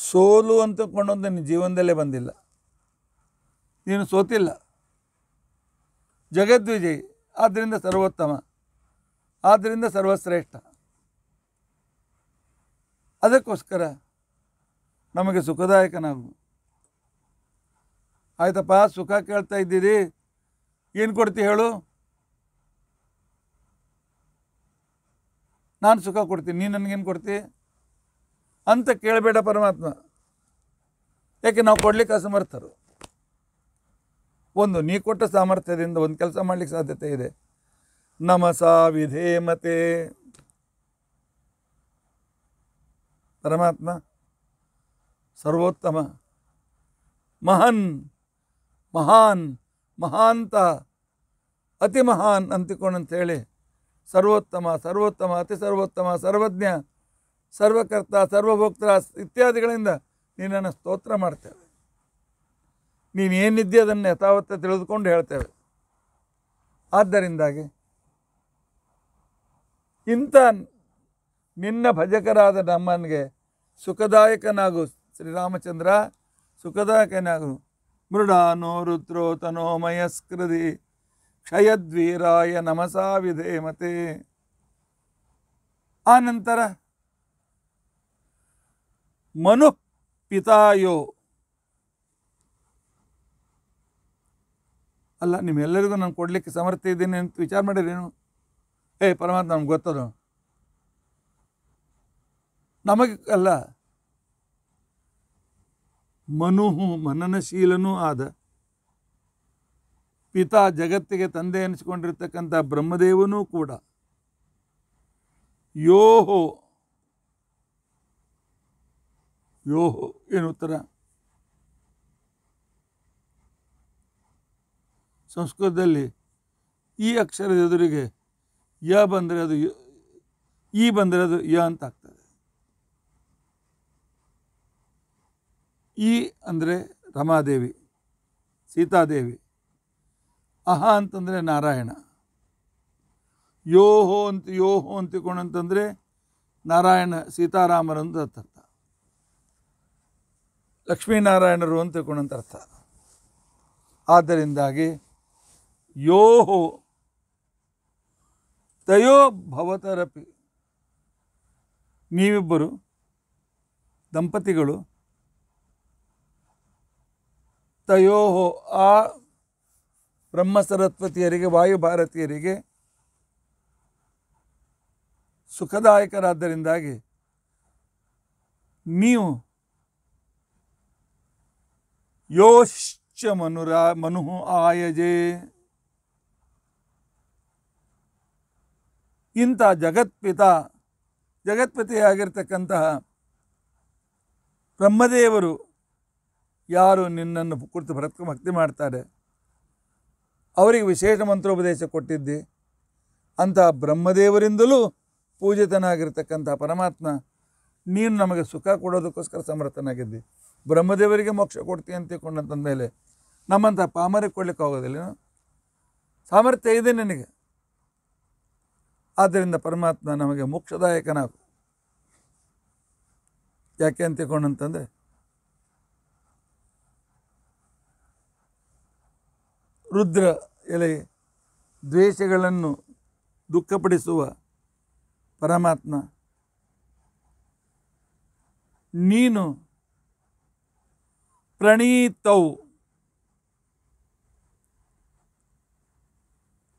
ಸೋಲು ಅಂತಕೊಂಡೊಂದು ನಿನ್ನ ಜೀವನದಲ್ಲೇ ಬಂದಿಲ್ಲ ನೀನು ಸೋತಿಲ್ಲ ಜಗದ್ವಿಜಯಿ ಆದ್ದರಿಂದ ಸರ್ವೋತ್ತಮ ಆದ್ದರಿಂದ ಸರ್ವಶ್ರೇಷ್ಠ ಅದಕ್ಕೋಸ್ಕರ ನಮಗೆ ಸುಖದಾಯಕನಾಗು ಆಯ್ತಪ್ಪ ಸುಖ ಕೇಳ್ತಾ ಇದ್ದೀರಿ ಏನು ಕೊಡ್ತಿ ಹೇಳು ನಾನು ಸುಖ ಕೊಡ್ತೀನಿ ನೀನು ನನಗೇನು ಕೊಡ್ತಿ ಅಂತ ಕೇಳಬೇಡ ಪರಮಾತ್ಮ ಯಾಕೆ ನಾವು ಕೊಡಲಿಕ್ಕೆ ಅಸಮರ್ಥರು ಒಂದು ನೀ ಕೊಟ್ಟ ಸಾಮರ್ಥ್ಯದಿಂದ ಒಂದು ಕೆಲಸ ಮಾಡಲಿಕ್ಕೆ ಸಾಧ್ಯತೆ ಇದೆ ನಮಸ ವಿಧೇಮತೆ ಪರಮಾತ್ಮ ಸರ್ವೋತ್ತಮ ಮಹನ್ ಮಹಾನ್ ಮಹಾಂತ ಅತಿ ಮಹಾನ್ ಅಂತಿಕೊಂಡು ಅಂಥೇಳಿ ಸರ್ವೋತ್ತಮ ಸರ್ವೋತ್ತಮ ಅತಿ ಸರ್ವೋತ್ತಮ ಸರ್ವಜ್ಞ ಸರ್ವಕರ್ತ ಸರ್ವಭೋಕ್ತರ ಇತ್ಯಾದಿಗಳಿಂದ ನೀನನ್ನು ಸ್ತೋತ್ರ ಮಾಡ್ತೇವೆ ನೀನೇನಿದ್ದೆ ಅದನ್ನು ಯಥಾವತ್ತ ತಿಳಿದುಕೊಂಡು ಹೇಳ್ತೇವೆ ಆದ್ದರಿಂದಾಗಿ ಇಂಥ ನಿನ್ನ ಭಜಕರಾದ ನಮ್ಮನಿಗೆ ಸುಖದಾಯಕನಾಗು ಶ್ರೀರಾಮಚಂದ್ರ ಸುಖದಾಯಕನಾಗು ಮೃಡಾನೋ ರುದ್ರೋ ತನೋಮಯಸ್ಕೃತಿ ಕ್ಷಯದ್ವೀರಾಯ ನಮಸಾ ಆ ಆನಂತರ ಮನು ಪಿತಾಯೋ ಅಲ್ಲ ನಿಮ್ಮೆಲ್ಲರಿಗೂ ನಾನು ಕೊಡಲಿಕ್ಕೆ ಸಮರ್ಥ ಇದ್ದೀನಿ ಅಂತ ವಿಚಾರ ಮಾಡಿರೇನು ಏ ಪರಮಾತ್ಮ ನಮ್ಗೆ ಗೊತ್ತದು ನಮಗೆ ಅಲ್ಲ ಮನುಹು ಮನನಶೀಲನೂ ಆದ ಪಿತಾ ಜಗತ್ತಿಗೆ ತಂದೆ ಅನಿಸ್ಕೊಂಡಿರ್ತಕ್ಕಂಥ ಬ್ರಹ್ಮದೇವನೂ ಕೂಡ ಯೋಹೋ ಯೋಹೋ ಏನು ಉತ್ತರ ಸಂಸ್ಕೃತದಲ್ಲಿ ಈ ಅಕ್ಷರದ ಎದುರಿಗೆ ಯ ಬಂದರೆ ಅದು ಈ ಬಂದರೆ ಅದು ಯ ಅಂತ ಆಗ್ತದೆ ಈ ಅಂದರೆ ರಮಾದೇವಿ ಸೀತಾದೇವಿ ಅಹ ಅಂತಂದರೆ ನಾರಾಯಣ ಯೋಹೋ ಅಂತ ಯೋಹೋ ಅಂತಂದರೆ ನಾರಾಯಣ ಸೀತಾರಾಮರು ಅಂತ ಅರ್ಥ ಲಕ್ಷ್ಮೀನಾರಾಯಣರು ಅಂತ ತಿಳ್ಕೊಂಡಂತ ಅರ್ಥ ಆದ್ದರಿಂದಾಗಿ ಯೋಹೋ ತಯೋ ಭವತರಪಿ ನೀವಿಬ್ಬರು ದಂಪತಿಗಳು ತಯೋ ಆ ಸರಸ್ವತಿಯರಿಗೆ ವಾಯುಭಾರತೀಯರಿಗೆ ಸುಖದಾಯಕರಾದ್ದರಿಂದಾಗಿ ನೀವು ಯೋಶ್ಚ ಮನುರ ಮನು ಆಯಜೆ ಇಂಥ ಜಗತ್ಪಿತ ಜಗತ್ಪತಿಯಾಗಿರ್ತಕ್ಕಂತಹ ಬ್ರಹ್ಮದೇವರು ಯಾರು ನಿನ್ನನ್ನು ಕುರಿತು ಭರತ್ಕ ಭಕ್ತಿ ಮಾಡ್ತಾರೆ ಅವರಿಗೆ ವಿಶೇಷ ಮಂತ್ರೋಪದೇಶ ಕೊಟ್ಟಿದ್ದಿ ಅಂತಹ ಬ್ರಹ್ಮದೇವರಿಂದಲೂ ಪೂಜಿತನಾಗಿರ್ತಕ್ಕಂಥ ಪರಮಾತ್ಮ ನೀನು ನಮಗೆ ಸುಖ ಕೊಡೋದಕ್ಕೋಸ್ಕರ ಸಮರ್ಥನಾಗಿದ್ದಿ ಬ್ರಹ್ಮದೇವರಿಗೆ ಮೋಕ್ಷ ಕೊಡ್ತೀಯ ಅಂತ ತಿಳ್ಕೊಂಡಂತಂದ ಮೇಲೆ ನಮ್ಮಂಥ ಪಾಮರಿಗೆ ಕೊಡ್ಲಿಕ್ಕೆ ಆಗೋದಿಲ್ಲ ಸಾಮರ್ಥ್ಯ ಇದೆ ನಿನಗೆ ಆದ್ದರಿಂದ ಪರಮಾತ್ಮ ನಮಗೆ ಮೋಕ್ಷದಾಯಕನಾಗು ಯಾಕೆ ಅಂತ ತಿಳ್ಕೊಂಡಂತಂದರೆ ರುದ್ರ ಎಲೆ ದ್ವೇಷಗಳನ್ನು ದುಃಖಪಡಿಸುವ ಪರಮಾತ್ಮ ನೀನು ಪ್ರಣೀತವು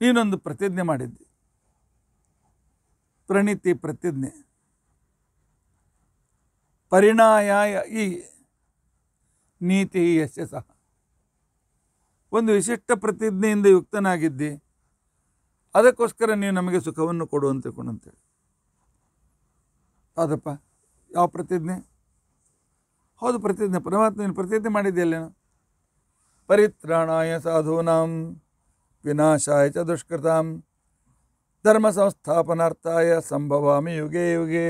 ನೀನೊಂದು ಪ್ರತಿಜ್ಞೆ ಮಾಡಿದ್ದೆ ಪ್ರಣೀತಿ ಪ್ರತಿಜ್ಞೆ ಪರಿಣಾಯ ಈ ನೀತಿ ಯಶಸ್ಸ ಸಹ ಒಂದು ವಿಶಿಷ್ಟ ಪ್ರತಿಜ್ಞೆಯಿಂದ ಯುಕ್ತನಾಗಿದ್ದಿ ಅದಕ್ಕೋಸ್ಕರ ನೀವು ನಮಗೆ ಸುಖವನ್ನು ಕೊಡುವಂತೆ ಅಂತ ತಿಳ್ಕೊಂಡಂತೇಳಿ ಹೌದಪ್ಪ ಯಾವ ಪ್ರತಿಜ್ಞೆ ಹೌದು ಪ್ರತಿಜ್ಞೆ ಪರಮಾತ್ಮ ನೀನು ಪ್ರತಿಜ್ಞೆ ಮಾಡಿದೆಯಲ್ಲೇನು ಪರಿತ್ರಾಣಾಯ ಸಾಧೂನಾಂ ವಿನಾಶಾಯ ಚ ದುಷ್ಕೃತಾಂ ಧರ್ಮ ಸಂಸ್ಥಾಪನಾರ್ಥಾಯ ಸಂಭವಾಮಿ ಯುಗೆ ಯುಗೆ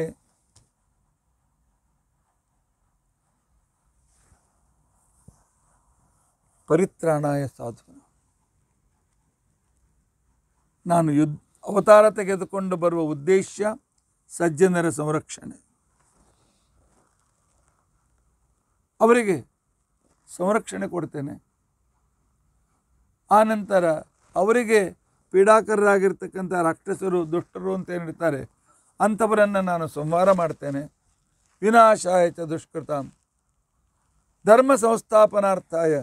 ಪರಿತ್ರಾಣಾಯ ಸಾಧು ನಾನು ಯುದ್ಧ ಅವತಾರ ತೆಗೆದುಕೊಂಡು ಬರುವ ಉದ್ದೇಶ ಸಜ್ಜನರ ಸಂರಕ್ಷಣೆ ಅವರಿಗೆ ಸಂರಕ್ಷಣೆ ಕೊಡ್ತೇನೆ ಆನಂತರ ಅವರಿಗೆ ಪೀಡಾಕರರಾಗಿರ್ತಕ್ಕಂಥ ರಾಕ್ಷಸರು ದುಷ್ಟರು ಅಂತ ಏನಿರ್ತಾರೆ ಅಂಥವರನ್ನು ನಾನು ಸಂಹಾರ ಮಾಡ್ತೇನೆ ವಿನಾಶಾಯ ಚ ದುಷ್ಕೃತ ಧರ್ಮ ಸಂಸ್ಥಾಪನಾರ್ಥಾಯ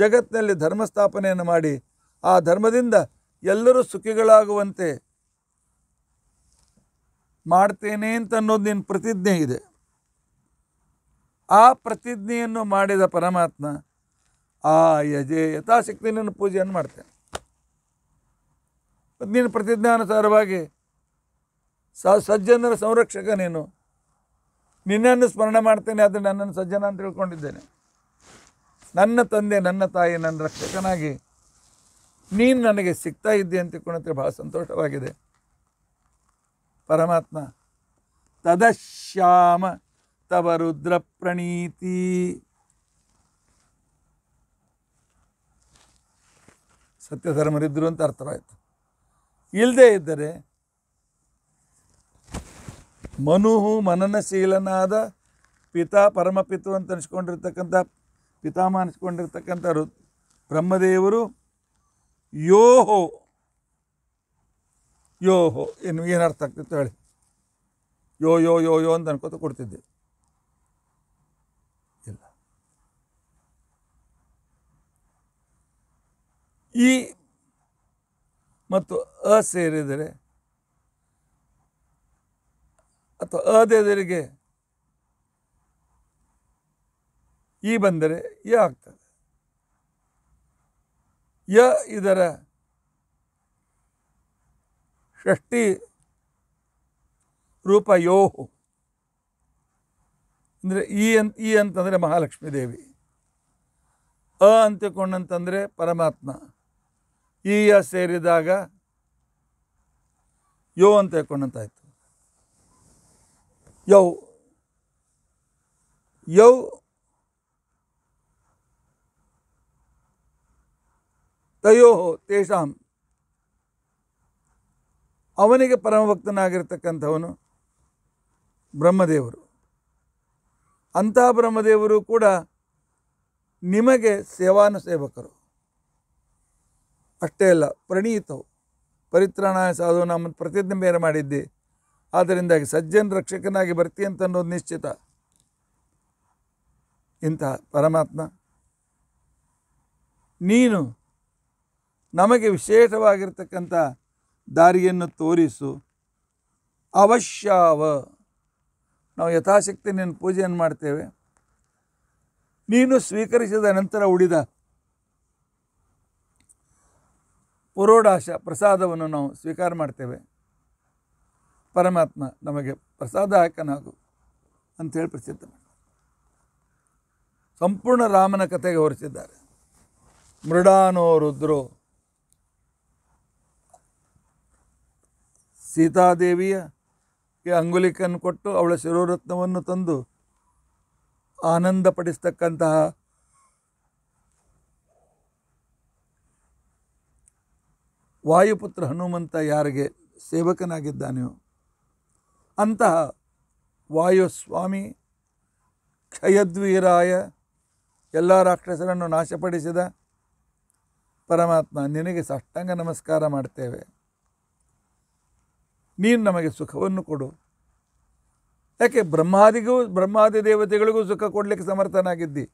ಜಗತ್ತಿನಲ್ಲಿ ಧರ್ಮ ಸ್ಥಾಪನೆಯನ್ನು ಮಾಡಿ ಆ ಧರ್ಮದಿಂದ ಎಲ್ಲರೂ ಸುಖಿಗಳಾಗುವಂತೆ ಮಾಡ್ತೇನೆ ಅಂತ ಅನ್ನೋದು ನಿನ್ನ ಪ್ರತಿಜ್ಞೆ ಇದೆ ಆ ಪ್ರತಿಜ್ಞೆಯನ್ನು ಮಾಡಿದ ಪರಮಾತ್ಮ ಆ ಯಜೆ ಯಥಾಶಕ್ತಿ ನಿನ್ನ ಪೂಜೆಯನ್ನು ಮಾಡ್ತೇನೆ ನಿನ್ನ ನಿನ್ನ ಪ್ರತಿಜ್ಞಾನುಸಾರವಾಗಿ ಸ ಸಜ್ಜನರ ಸಂರಕ್ಷಕ ನೀನು ನಿನ್ನನ್ನು ಸ್ಮರಣೆ ಮಾಡ್ತೇನೆ ಆದರೆ ನನ್ನನ್ನು ಸಜ್ಜನ ಅಂತ ತಿಳ್ಕೊಂಡಿದ್ದೇನೆ ನನ್ನ ತಂದೆ ನನ್ನ ತಾಯಿ ನನ್ನ ರಕ್ಷಕನಾಗಿ ನೀನು ನನಗೆ ಸಿಗ್ತಾ ಇದ್ದೆ ಅಂತ ತಿಳ್ಕೊಳತ್ತೆ ಭಾಳ ಸಂತೋಷವಾಗಿದೆ ಪರಮಾತ್ಮ ತದಶ್ಯಾಮ ತವ ರುದ್ರ ಪ್ರಣೀತಿ ಸತ್ಯಧರ್ಮರಿದ್ದರು ಅಂತ ಅರ್ಥವಾಯಿತು ಇಲ್ಲದೇ ಇದ್ದರೆ ಮನುಹು ಮನನಶೀಲನಾದ ಪಿತಾ ಪರಮಪಿತು ಅಂತ ಅನಿಸ್ಕೊಂಡಿರ್ತಕ್ಕಂಥ ಪಿತಾಮ ರು ಬ್ರಹ್ಮದೇವರು ಯೋಹೋ ಯೋಹೋ ಏನು ಏನರ್ಥ ಅರ್ಥ ಆಗ್ತಿತ್ತು ಹೇಳಿ ಯೋ ಯೋ ಯೋ ಯೋ ಅಂತ ಅನ್ಕೋತ ಕೊಡ್ತಿದ್ದೆ ಇಲ್ಲ ಈ ಮತ್ತು ಅ ಸೇರಿದರೆ ಅಥವಾ ಅದೇದರಿಗೆ ಈ ಬಂದರೆ ಯ ಆಗ್ತದೆ ಯ ಇದರ ಷಷ್ಠಿ ರೂಪ ಯೋಹು ಅಂದರೆ ಈ ಅಂತ ಈ ಅಂತಂದರೆ ಮಹಾಲಕ್ಷ್ಮೀ ದೇವಿ ಅ ಅಂತ್ಯಕೊಂಡಂತಂದರೆ ಪರಮಾತ್ಮ ಈ ಯ ಸೇರಿದಾಗ ಯೋ ಅಂತ ಹೇಳ್ಕೊಂಡಂತಾಯಿತು ಯೌ ಯೌ ತಯೋ ತೇಷಾಂ ಅವನಿಗೆ ಪರಮಭಕ್ತನಾಗಿರ್ತಕ್ಕಂಥವನು ಬ್ರಹ್ಮದೇವರು ಅಂತಹ ಬ್ರಹ್ಮದೇವರು ಕೂಡ ನಿಮಗೆ ಸೇವಾನು ಸೇವಕರು ಅಷ್ಟೇ ಅಲ್ಲ ಪ್ರಣೀತವು ಪರಿತ್ರಾಣಾಯ ಸಾಧು ನಮ್ಮನ್ನು ಪ್ರತಿಜ್ಞೆ ಬೇರೆ ಮಾಡಿದ್ದೆ ಆದ್ದರಿಂದಾಗಿ ಸಜ್ಜನ ರಕ್ಷಕನಾಗಿ ಬರ್ತೀಯ ಅಂತ ಅನ್ನೋದು ನಿಶ್ಚಿತ ಇಂತಹ ಪರಮಾತ್ಮ ನೀನು ನಮಗೆ ವಿಶೇಷವಾಗಿರ್ತಕ್ಕಂಥ ದಾರಿಯನ್ನು ತೋರಿಸು ಅವಶ್ಯಾವ ನಾವು ಯಥಾಶಕ್ತಿ ನಿನ್ನ ಪೂಜೆಯನ್ನು ಮಾಡ್ತೇವೆ ನೀನು ಸ್ವೀಕರಿಸಿದ ನಂತರ ಉಳಿದ ಪುರೋಡಾಶ ಪ್ರಸಾದವನ್ನು ನಾವು ಸ್ವೀಕಾರ ಮಾಡ್ತೇವೆ ಪರಮಾತ್ಮ ನಮಗೆ ಪ್ರಸಾದ ಹಾಕನಾಗು ಅಂಥೇಳಿ ಪ್ರಸಿದ್ಧ ಸಂಪೂರ್ಣ ರಾಮನ ಕಥೆಗೆ ಹೊರಿಸಿದ್ದಾರೆ ಮೃಡಾನೋ ರುದ್ರೋ ಸೀತಾದೇವಿಯ ಅಂಗುಲಿಕನ್ನು ಕೊಟ್ಟು ಅವಳ ಶಿರೋರತ್ನವನ್ನು ತಂದು ಆನಂದ ಪಡಿಸ್ತಕ್ಕಂತಹ ವಾಯುಪುತ್ರ ಹನುಮಂತ ಯಾರಿಗೆ ಸೇವಕನಾಗಿದ್ದಾನೆಯೋ ಅಂತಹ ವಾಯುಸ್ವಾಮಿ ಕ್ಷಯದ್ವೀರಾಯ ಎಲ್ಲ ರಾಕ್ಷಸರನ್ನು ನಾಶಪಡಿಸಿದ ಪರಮಾತ್ಮ ನಿನಗೆ ಸಾಷ್ಟಾಂಗ ನಮಸ್ಕಾರ ಮಾಡ್ತೇವೆ ನೀನು ನಮಗೆ ಸುಖವನ್ನು ಕೊಡು ಯಾಕೆ ಬ್ರಹ್ಮಾದಿಗೂ ಬ್ರಹ್ಮಾದಿ ದೇವತೆಗಳಿಗೂ ಸುಖ ಕೊಡಲಿಕ್ಕೆ ಸಮರ್ಥನಾಗಿದ್ದಿ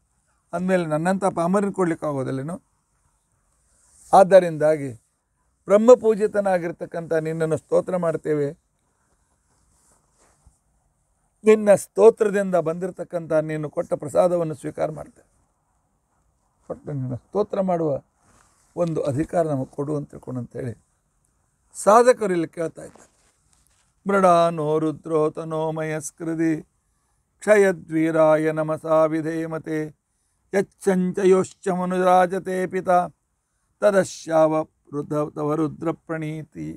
ಅಂದಮೇಲೆ ನನ್ನಂಥ ಪಾಮರನ್ನು ಕೊಡಲಿಕ್ಕಾಗೋದಿಲ್ಲೇನು ಆದ್ದರಿಂದಾಗಿ ಬ್ರಹ್ಮಪೂಜಿತನಾಗಿರ್ತಕ್ಕಂಥ ನಿನ್ನನ್ನು ಸ್ತೋತ್ರ ಮಾಡ್ತೇವೆ ನಿನ್ನ ಸ್ತೋತ್ರದಿಂದ ಬಂದಿರತಕ್ಕಂಥ ನೀನು ಕೊಟ್ಟ ಪ್ರಸಾದವನ್ನು ಸ್ವೀಕಾರ ಮಾಡ್ತೇವೆ ಕೊಟ್ಟು ನಿನ್ನ ಸ್ತೋತ್ರ ಮಾಡುವ ಒಂದು ಅಧಿಕಾರ ನಮಗೆ ಕೊಡು ಅಂತ ತಿಳ್ಕೊಂಡು ಅಂತೇಳಿ ಸಾಧಕರು ಇಲ್ಲಿ ಕೇಳ್ತಾ ಇದ್ದಾರೆ ಮೃಡಾನೋ ರುದ್ರೋತನೋಮಯಸ್ಕೃತಿ ಕ್ಷಯದ್ವೀರಾಯ ನಮಸಾ ವಿಧೇಮತೆ ಯಚ್ಚಂಚಯೋಶ್ಚ ಮನುರಾಜತೆ ಪಿತ ತದಶ್ಯಾವ ತವ ರುದ್ರ ಪ್ರಣೀತಿ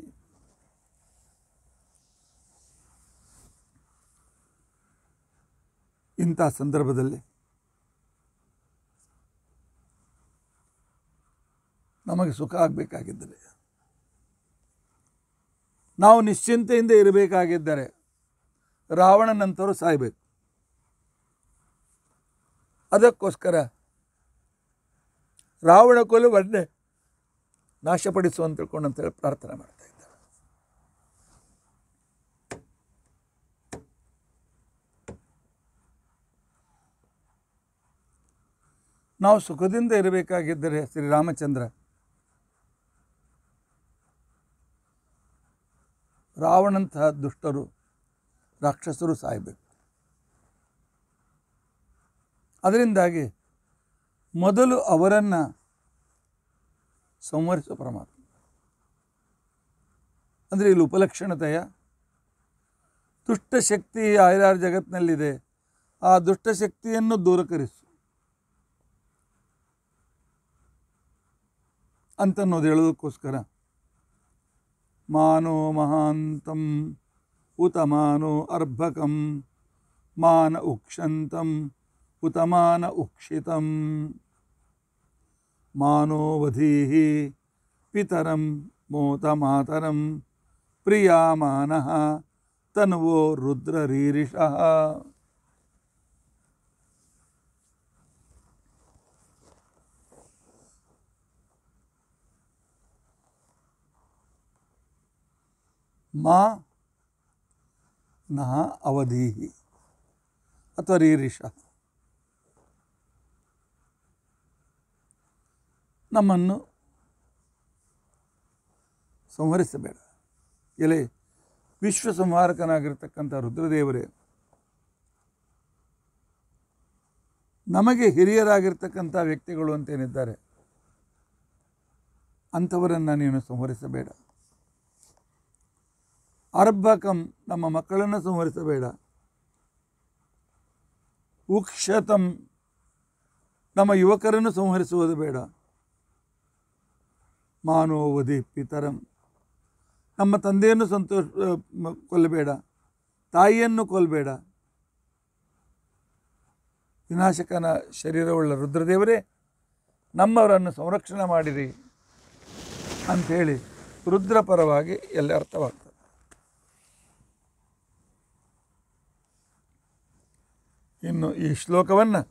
ಇಂಥ ಸಂದರ್ಭದಲ್ಲಿ ನಮಗೆ ಸುಖ ಆಗಬೇಕಾಗಿದ್ದರೆ ನಾವು ನಿಶ್ಚಿಂತೆಯಿಂದ ಇರಬೇಕಾಗಿದ್ದರೆ ರಾವಣನಂತರು ಸಾಯ್ಬೇಕು ಅದಕ್ಕೋಸ್ಕರ ರಾವಣ ಕೊಲುವನ್ನೇ ನಾಶಪಡಿಸುವಂತ ತಿಳ್ಕೊಂಡು ಅಂತೇಳಿ ಪ್ರಾರ್ಥನೆ ಮಾಡ್ತಾ ಇದ್ದಾರೆ ನಾವು ಸುಖದಿಂದ ಇರಬೇಕಾಗಿದ್ದರೆ ಶ್ರೀರಾಮಚಂದ್ರ ರಾವಣಂತಹ ದುಷ್ಟರು ರಾಕ್ಷಸರು ಸಾಯಬೇಕು ಅದರಿಂದಾಗಿ ಮೊದಲು ಅವರನ್ನು ಸಂವರಿಸುವ ಪರಮಾತ್ಮ ಅಂದರೆ ಇಲ್ಲಿ ಉಪಲಕ್ಷಣತೆಯ ದುಷ್ಟಶಕ್ತಿ ಆಯಾರು ಜಗತ್ತಿನಲ್ಲಿದೆ ಆ ದುಷ್ಟಶಕ್ತಿಯನ್ನು ದೂರಕರಿಸು ಅಂತನ್ನೋದು ಹೇಳೋದಕ್ಕೋಸ್ಕರ मानो महात उत मानो अर्भक मान उक्षत उत मान उक्षित मानो पितर पितरं मोतमातरं प्रियामानः तन्वो रुद्ररीरिषः ಮಾ ನಹ ಅವಧಿ ಅಥವಾ ರೀರಿಷ ನಮ್ಮನ್ನು ಸಂಹರಿಸಬೇಡ ಎಲೆ ವಿಶ್ವ ಸಂಹಾರಕನಾಗಿರ್ತಕ್ಕಂಥ ರುದ್ರದೇವರೇ ನಮಗೆ ಹಿರಿಯರಾಗಿರ್ತಕ್ಕಂಥ ವ್ಯಕ್ತಿಗಳು ಅಂತೇನಿದ್ದಾರೆ ಅಂಥವರನ್ನು ನೀನು ಸಂಹರಿಸಬೇಡ ಅರ್ಭಕಂ ನಮ್ಮ ಮಕ್ಕಳನ್ನು ಸಂಹರಿಸಬೇಡ ಉಕ್ಷತಂ ನಮ್ಮ ಯುವಕರನ್ನು ಸಂಹರಿಸುವುದು ಬೇಡ ಮಾನೋವಧಿ ಪಿತರಂ ನಮ್ಮ ತಂದೆಯನ್ನು ಸಂತೋಷ ಕೊಲ್ಲಬೇಡ ತಾಯಿಯನ್ನು ಕೊಲ್ಲಬೇಡ ವಿನಾಶಕನ ಶರೀರವುಳ್ಳ ರುದ್ರದೇವರೇ ನಮ್ಮವರನ್ನು ಸಂರಕ್ಷಣೆ ಮಾಡಿರಿ ಅಂಥೇಳಿ ರುದ್ರ ಪರವಾಗಿ ಎಲ್ಲ ಅರ್ಥವಾಗ್ತದೆ ಇನ್ನು ಈ ಶ್ಲೋಕವನ್ನು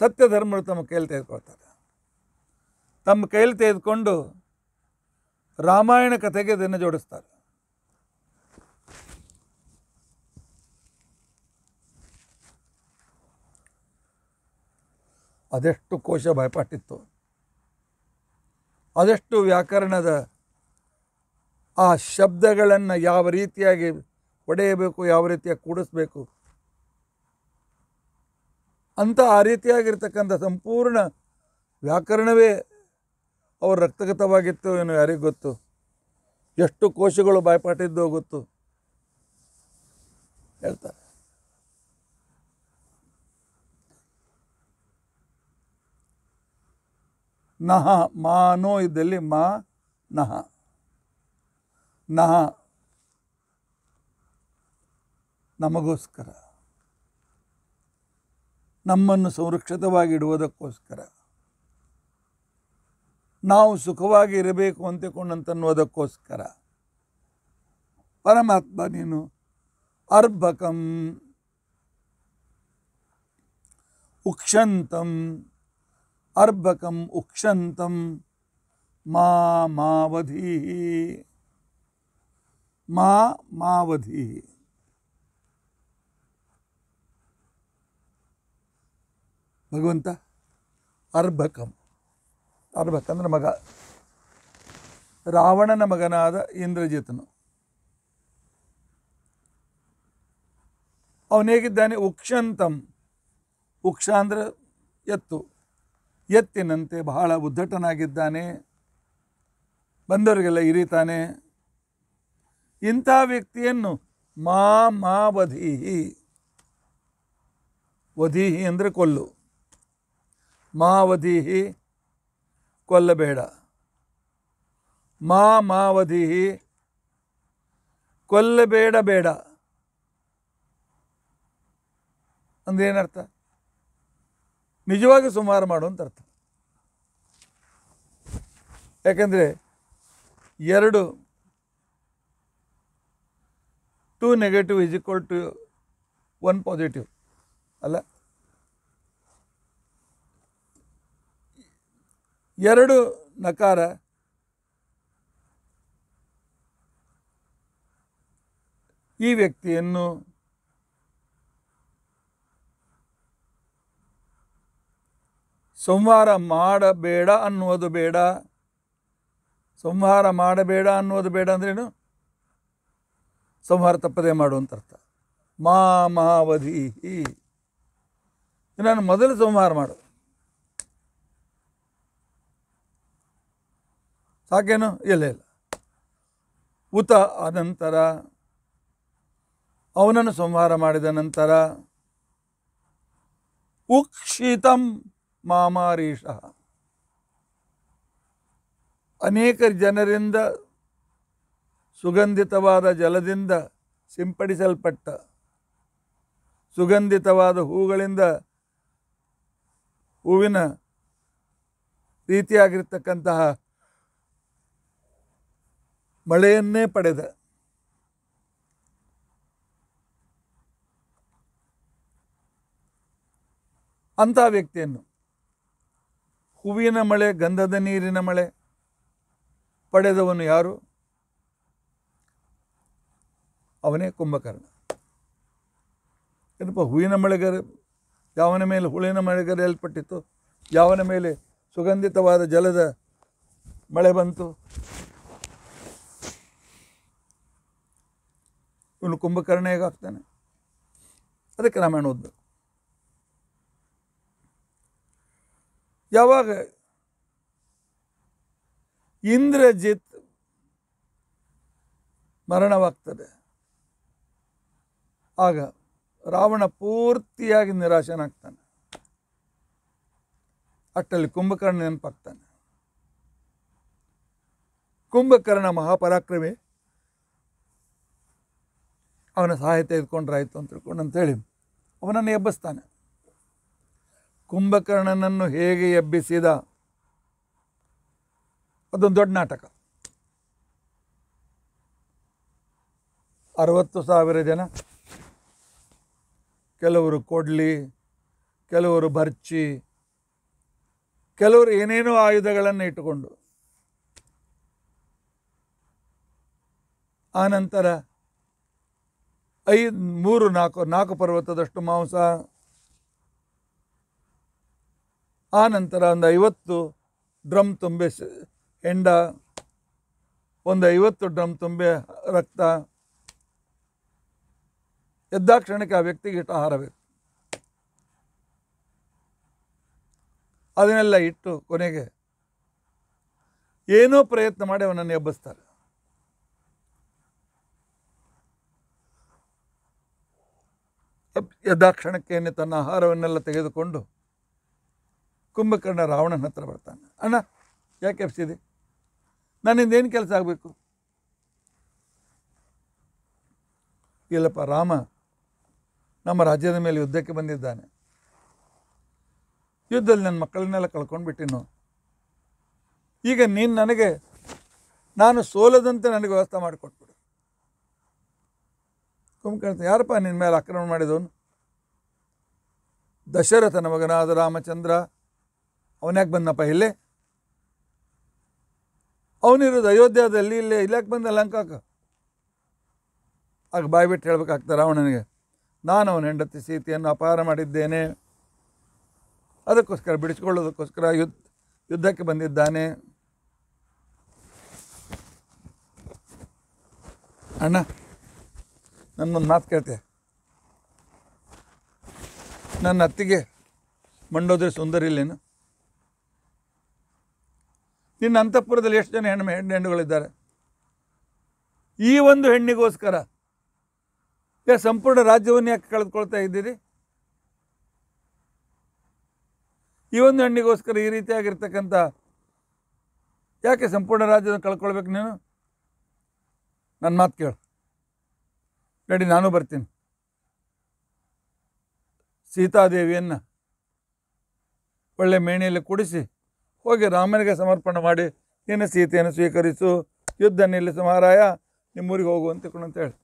ಸತ್ಯ ಧರ್ಮರು ತಮ್ಮ ಕೈಯಲ್ಲಿ ತೆಗೆದುಕೊಳ್ತಾರೆ ತಮ್ಮ ಕೈಯಲ್ಲಿ ತೆಗೆದುಕೊಂಡು ರಾಮಾಯಣ ಕಥೆಗೆ ಇದನ್ನು ಜೋಡಿಸ್ತಾರೆ ಅದೆಷ್ಟು ಕೋಶ ಭಯಪಟ್ಟಿತ್ತು ಅದೆಷ್ಟು ವ್ಯಾಕರಣದ ಆ ಶಬ್ದಗಳನ್ನು ಯಾವ ರೀತಿಯಾಗಿ ಹೊಡೆಯಬೇಕು ಯಾವ ರೀತಿಯಾಗಿ ಕೂಡಿಸ್ಬೇಕು ಅಂತ ಆ ರೀತಿಯಾಗಿರ್ತಕ್ಕಂಥ ಸಂಪೂರ್ಣ ವ್ಯಾಕರಣವೇ ಅವರು ರಕ್ತಗತವಾಗಿತ್ತು ಏನು ಯಾರಿಗೆ ಗೊತ್ತು ಎಷ್ಟು ಕೋಶಗಳು ಬಾಯ್ಪಾಟಿದ್ದೋ ಗೊತ್ತು ಹೇಳ್ತಾರೆ ನಹ ಮಾನೋ ಇದ್ದಲ್ಲಿ ಮಾ ನಹ ನಹ ನಮಗೋಸ್ಕರ ನಮ್ಮನ್ನು ಸಂರಕ್ಷಿತವಾಗಿಡುವುದಕ್ಕೋಸ್ಕರ ನಾವು ಸುಖವಾಗಿ ಇರಬೇಕು ಅಂತಕೊಂಡಂತನ್ನುವುದಕ್ಕೋಸ್ಕರ ಪರಮಾತ್ಮ ನೀನು ಅರ್ಭಕಂ ಉಕ್ಷಂತಂ ಅರ್ಭಕಂ ಉಕ್ಷಂತಂ ಮಾ ಮಾವಧಿ ಮಾ ಮಾವಧಿ ಭಗವಂತ ಅರ್ಭಕಂ ಅರ್ಭಕ್ ಅಂದರೆ ಮಗ ರಾವಣನ ಮಗನಾದ ಇಂದ್ರಜಿತನು ಅವನು ಹೇಗಿದ್ದಾನೆ ಉಕ್ಷಂತಂ ಉಕ್ಷ ಅಂದರೆ ಎತ್ತು ಎತ್ತಿನಂತೆ ಬಹಳ ಉದ್ದಟನಾಗಿದ್ದಾನೆ ಬಂದವರಿಗೆಲ್ಲ ಇರಿತಾನೆ ಇಂಥ ವ್ಯಕ್ತಿಯನ್ನು ಮಾ ಮಾ ವಧೀಹಿ ವಧೀಹಿ ಅಂದರೆ ಕೊಲ್ಲು ಮಾವಧೀಹಿ ಕೊಲ್ಲಬೇಡ ಮಾ ಮಾವಧೀಹಿ ಕೊಲ್ಲಬೇಡ ಬೇಡ ಅಂದ್ರೇನರ್ಥ ನಿಜವಾಗಿ ಸುಮಾರು ಮಾಡು ಅಂತ ಅರ್ಥ ಯಾಕೆಂದರೆ ಎರಡು two negative is equal to one positive ಅಲ್ಲ ಎರಡು ನಕಾರ ಈ ವ್ಯಕ್ತಿಯನ್ನು ಸಂಹಾರ ಮಾಡಬೇಡ ಅನ್ನುವುದು ಬೇಡ ಸಂಹಾರ ಮಾಡಬೇಡ ಅನ್ನುವುದು ಬೇಡ ಅಂದ್ರೇನು ಸಂಹಾರ ತಪ್ಪದೇ ಮಾಡುವಂತ ಅರ್ಥ ಮಾ ಮಹಾವಧಿ ನಾನು ಮೊದಲು ಸಂಹಾರ ಮಾಡು ಸಾಕೇನು ಇಲ್ಲ ಇಲ್ಲ ಉತ ನಂತರ ಅವನನ್ನು ಸಂಹಾರ ಮಾಡಿದ ನಂತರ ಉಕ್ಷಿತಂ ಮಾಮಾರೀಷ ಅನೇಕ ಜನರಿಂದ ಸುಗಂಧಿತವಾದ ಜಲದಿಂದ ಸಿಂಪಡಿಸಲ್ಪಟ್ಟ ಸುಗಂಧಿತವಾದ ಹೂಗಳಿಂದ ಹೂವಿನ ರೀತಿಯಾಗಿರ್ತಕ್ಕಂತಹ ಮಳೆಯನ್ನೇ ಪಡೆದ ಅಂಥ ವ್ಯಕ್ತಿಯನ್ನು ಹೂವಿನ ಮಳೆ ಗಂಧದ ನೀರಿನ ಮಳೆ ಪಡೆದವನು ಯಾರು ಅವನೇ ಕುಂಭಕರ್ಣ ಏನಪ್ಪ ಹೂವಿನ ಮಳೆಗರ ಯಾವನ ಮೇಲೆ ಹುಳಿನ ಮಳೆಗರೆಯಲ್ಪಟ್ಟಿತ್ತು ಯಾವನ ಮೇಲೆ ಸುಗಂಧಿತವಾದ ಜಲದ ಮಳೆ ಬಂತು ಇವನು ಕುಂಭಕರ್ಣ ಹೇಗಾಗ್ತಾನೆ ಅದಕ್ಕೆ ರಾಮಾಯಣ ಓದಬೇಕು ಯಾವಾಗ ಇಂದ್ರಜಿತ್ ಮರಣವಾಗ್ತದೆ ಆಗ ರಾವಣ ಪೂರ್ತಿಯಾಗಿ ನಿರಾಶನಾಗ್ತಾನೆ ಅಟ್ಟಲ್ಲಿ ಕುಂಭಕರ್ಣ ನೆನಪಾಗ್ತಾನೆ ಕುಂಭಕರ್ಣ ಮಹಾಪರಾಕ್ರಮಿ ಅವನ ಸಹಾಯ ತೆಗೆದುಕೊಂಡ್ರಾಯ್ತು ಅಂತ ತಿಳ್ಕೊಂಡು ಅಂತೇಳಿ ಅವನನ್ನು ಎಬ್ಬಿಸ್ತಾನೆ ಕುಂಭಕರ್ಣನನ್ನು ಹೇಗೆ ಎಬ್ಬಿಸಿದ ಅದೊಂದು ದೊಡ್ಡ ನಾಟಕ ಅರವತ್ತು ಸಾವಿರ ಜನ ಕೆಲವರು ಕೊಡ್ಲಿ ಕೆಲವರು ಭರ್ಚಿ ಕೆಲವರು ಏನೇನೋ ಆಯುಧಗಳನ್ನು ಇಟ್ಟುಕೊಂಡು ಆನಂತರ ಐದು ಮೂರು ನಾಲ್ಕು ನಾಲ್ಕು ಪರ್ವತದಷ್ಟು ಮಾಂಸ ಆ ನಂತರ ಒಂದು ಐವತ್ತು ಡ್ರಮ್ ತುಂಬೆ ಹೆಂಡ ಒಂದು ಐವತ್ತು ಡ್ರಮ್ ತುಂಬೆ ರಕ್ತ ಎದ್ದ ಕ್ಷಣಕ್ಕೆ ಆ ವ್ಯಕ್ತಿಗೆ ಇಟ್ಟು ಆಹಾರ ಬೇಕು ಅದನ್ನೆಲ್ಲ ಇಟ್ಟು ಕೊನೆಗೆ ಏನೋ ಪ್ರಯತ್ನ ಮಾಡಿ ಅವನನ್ನು ಎಬ್ಬಿಸ್ತಾರೆ ಯದಾಕ್ಷಣಕ್ಕೇನೆ ತನ್ನ ಆಹಾರವನ್ನೆಲ್ಲ ತೆಗೆದುಕೊಂಡು ಕುಂಭಕರ್ಣ ರಾವಣನ ಹತ್ರ ಬರ್ತಾನೆ ಅಣ್ಣ ಯಾಕೆ ಎಪ್ಸಿದೆ ನನ್ನಿಂದ ಏನು ಕೆಲಸ ಆಗಬೇಕು ಇಲ್ಲಪ್ಪ ರಾಮ ನಮ್ಮ ರಾಜ್ಯದ ಮೇಲೆ ಯುದ್ಧಕ್ಕೆ ಬಂದಿದ್ದಾನೆ ಯುದ್ಧದಲ್ಲಿ ನನ್ನ ಮಕ್ಕಳನ್ನೆಲ್ಲ ಕಳ್ಕೊಂಡ್ಬಿಟ್ಟಿನ್ನು ಈಗ ನೀನು ನನಗೆ ನಾನು ಸೋಲದಂತೆ ನನಗೆ ವ್ಯವಸ್ಥೆ ಮಾಡಿಕೊಟ್ಬಿಟ್ಟು ಕುಂಬ್ಕೊಳ್ತಾನೆ ಯಾರಪ್ಪ ನಿನ್ನ ಮೇಲೆ ಆಕ್ರಮಣ ಮಾಡಿದವನು ದಶರಥನ ಮಗನಾದ ರಾಮಚಂದ್ರ ಅವನ್ಯಾಕೆ ಬಂದನಪ್ಪ ಇಲ್ಲೇ ಅವನಿರೋದು ಅಯೋಧ್ಯದಲ್ಲಿ ಇಲ್ಲೇ ಇಲ್ಲಾಕೆ ಬಂದ ಲಂಕಾಕ ಆಗ ಬಿಟ್ಟು ಹೇಳ್ಬೇಕಾಗ್ತಾರೆ ಅವನಿಗೆ ನಾನು ಅವನ ಹೆಂಡತಿ ಸೀತೆಯನ್ನು ಅಪಹಾರ ಮಾಡಿದ್ದೇನೆ ಅದಕ್ಕೋಸ್ಕರ ಬಿಡಿಸ್ಕೊಳ್ಳೋದಕ್ಕೋಸ್ಕರ ಯುದ್ಧ ಯುದ್ಧಕ್ಕೆ ಬಂದಿದ್ದಾನೆ ಅಣ್ಣ ನನ್ನೊಂದು ಮಾತು ಕೇಳ್ತೆ ನನ್ನ ಅತ್ತಿಗೆ ಮಂಡೋದ್ರೆ ಸುಂದರ ಇಲ್ಲೇನು ನಿನ್ನ ಅಂತಃಪುರದಲ್ಲಿ ಎಷ್ಟು ಜನ ಹೆಣ್ಣು ಹೆಣ್ಣು ಹೆಣ್ಣುಗಳಿದ್ದಾರೆ ಈ ಒಂದು ಹೆಣ್ಣಿಗೋಸ್ಕರ ಯಾಕೆ ಸಂಪೂರ್ಣ ರಾಜ್ಯವನ್ನು ಯಾಕೆ ಕಳೆದುಕೊಳ್ತಾ ಇದ್ದೀರಿ ಈ ಒಂದು ಹೆಣ್ಣಿಗೋಸ್ಕರ ಈ ರೀತಿಯಾಗಿರ್ತಕ್ಕಂಥ ಯಾಕೆ ಸಂಪೂರ್ಣ ರಾಜ್ಯವನ್ನು ಕಳ್ಕೊಳ್ಬೇಕು ನೀನು ನನ್ನ ಮಾತು ಕೇಳು ನಡಿ ನಾನು ಬರ್ತೀನಿ ಸೀತಾದೇವಿಯನ್ನು ಒಳ್ಳೆ ಮೇಣೆಯಲ್ಲಿ ಕೂಡಿಸಿ ಹೋಗಿ ರಾಮನಿಗೆ ಸಮರ್ಪಣೆ ಮಾಡಿ ನಿನ್ನ ಸೀತೆಯನ್ನು ಸ್ವೀಕರಿಸು ಯುದ್ಧ ನಿಲ್ಲಿಸು ಮಹಾರಾಯ ನಿಮ್ಮೂರಿಗೆ ಹೋಗು ಅಂತ ಹೇಳಿ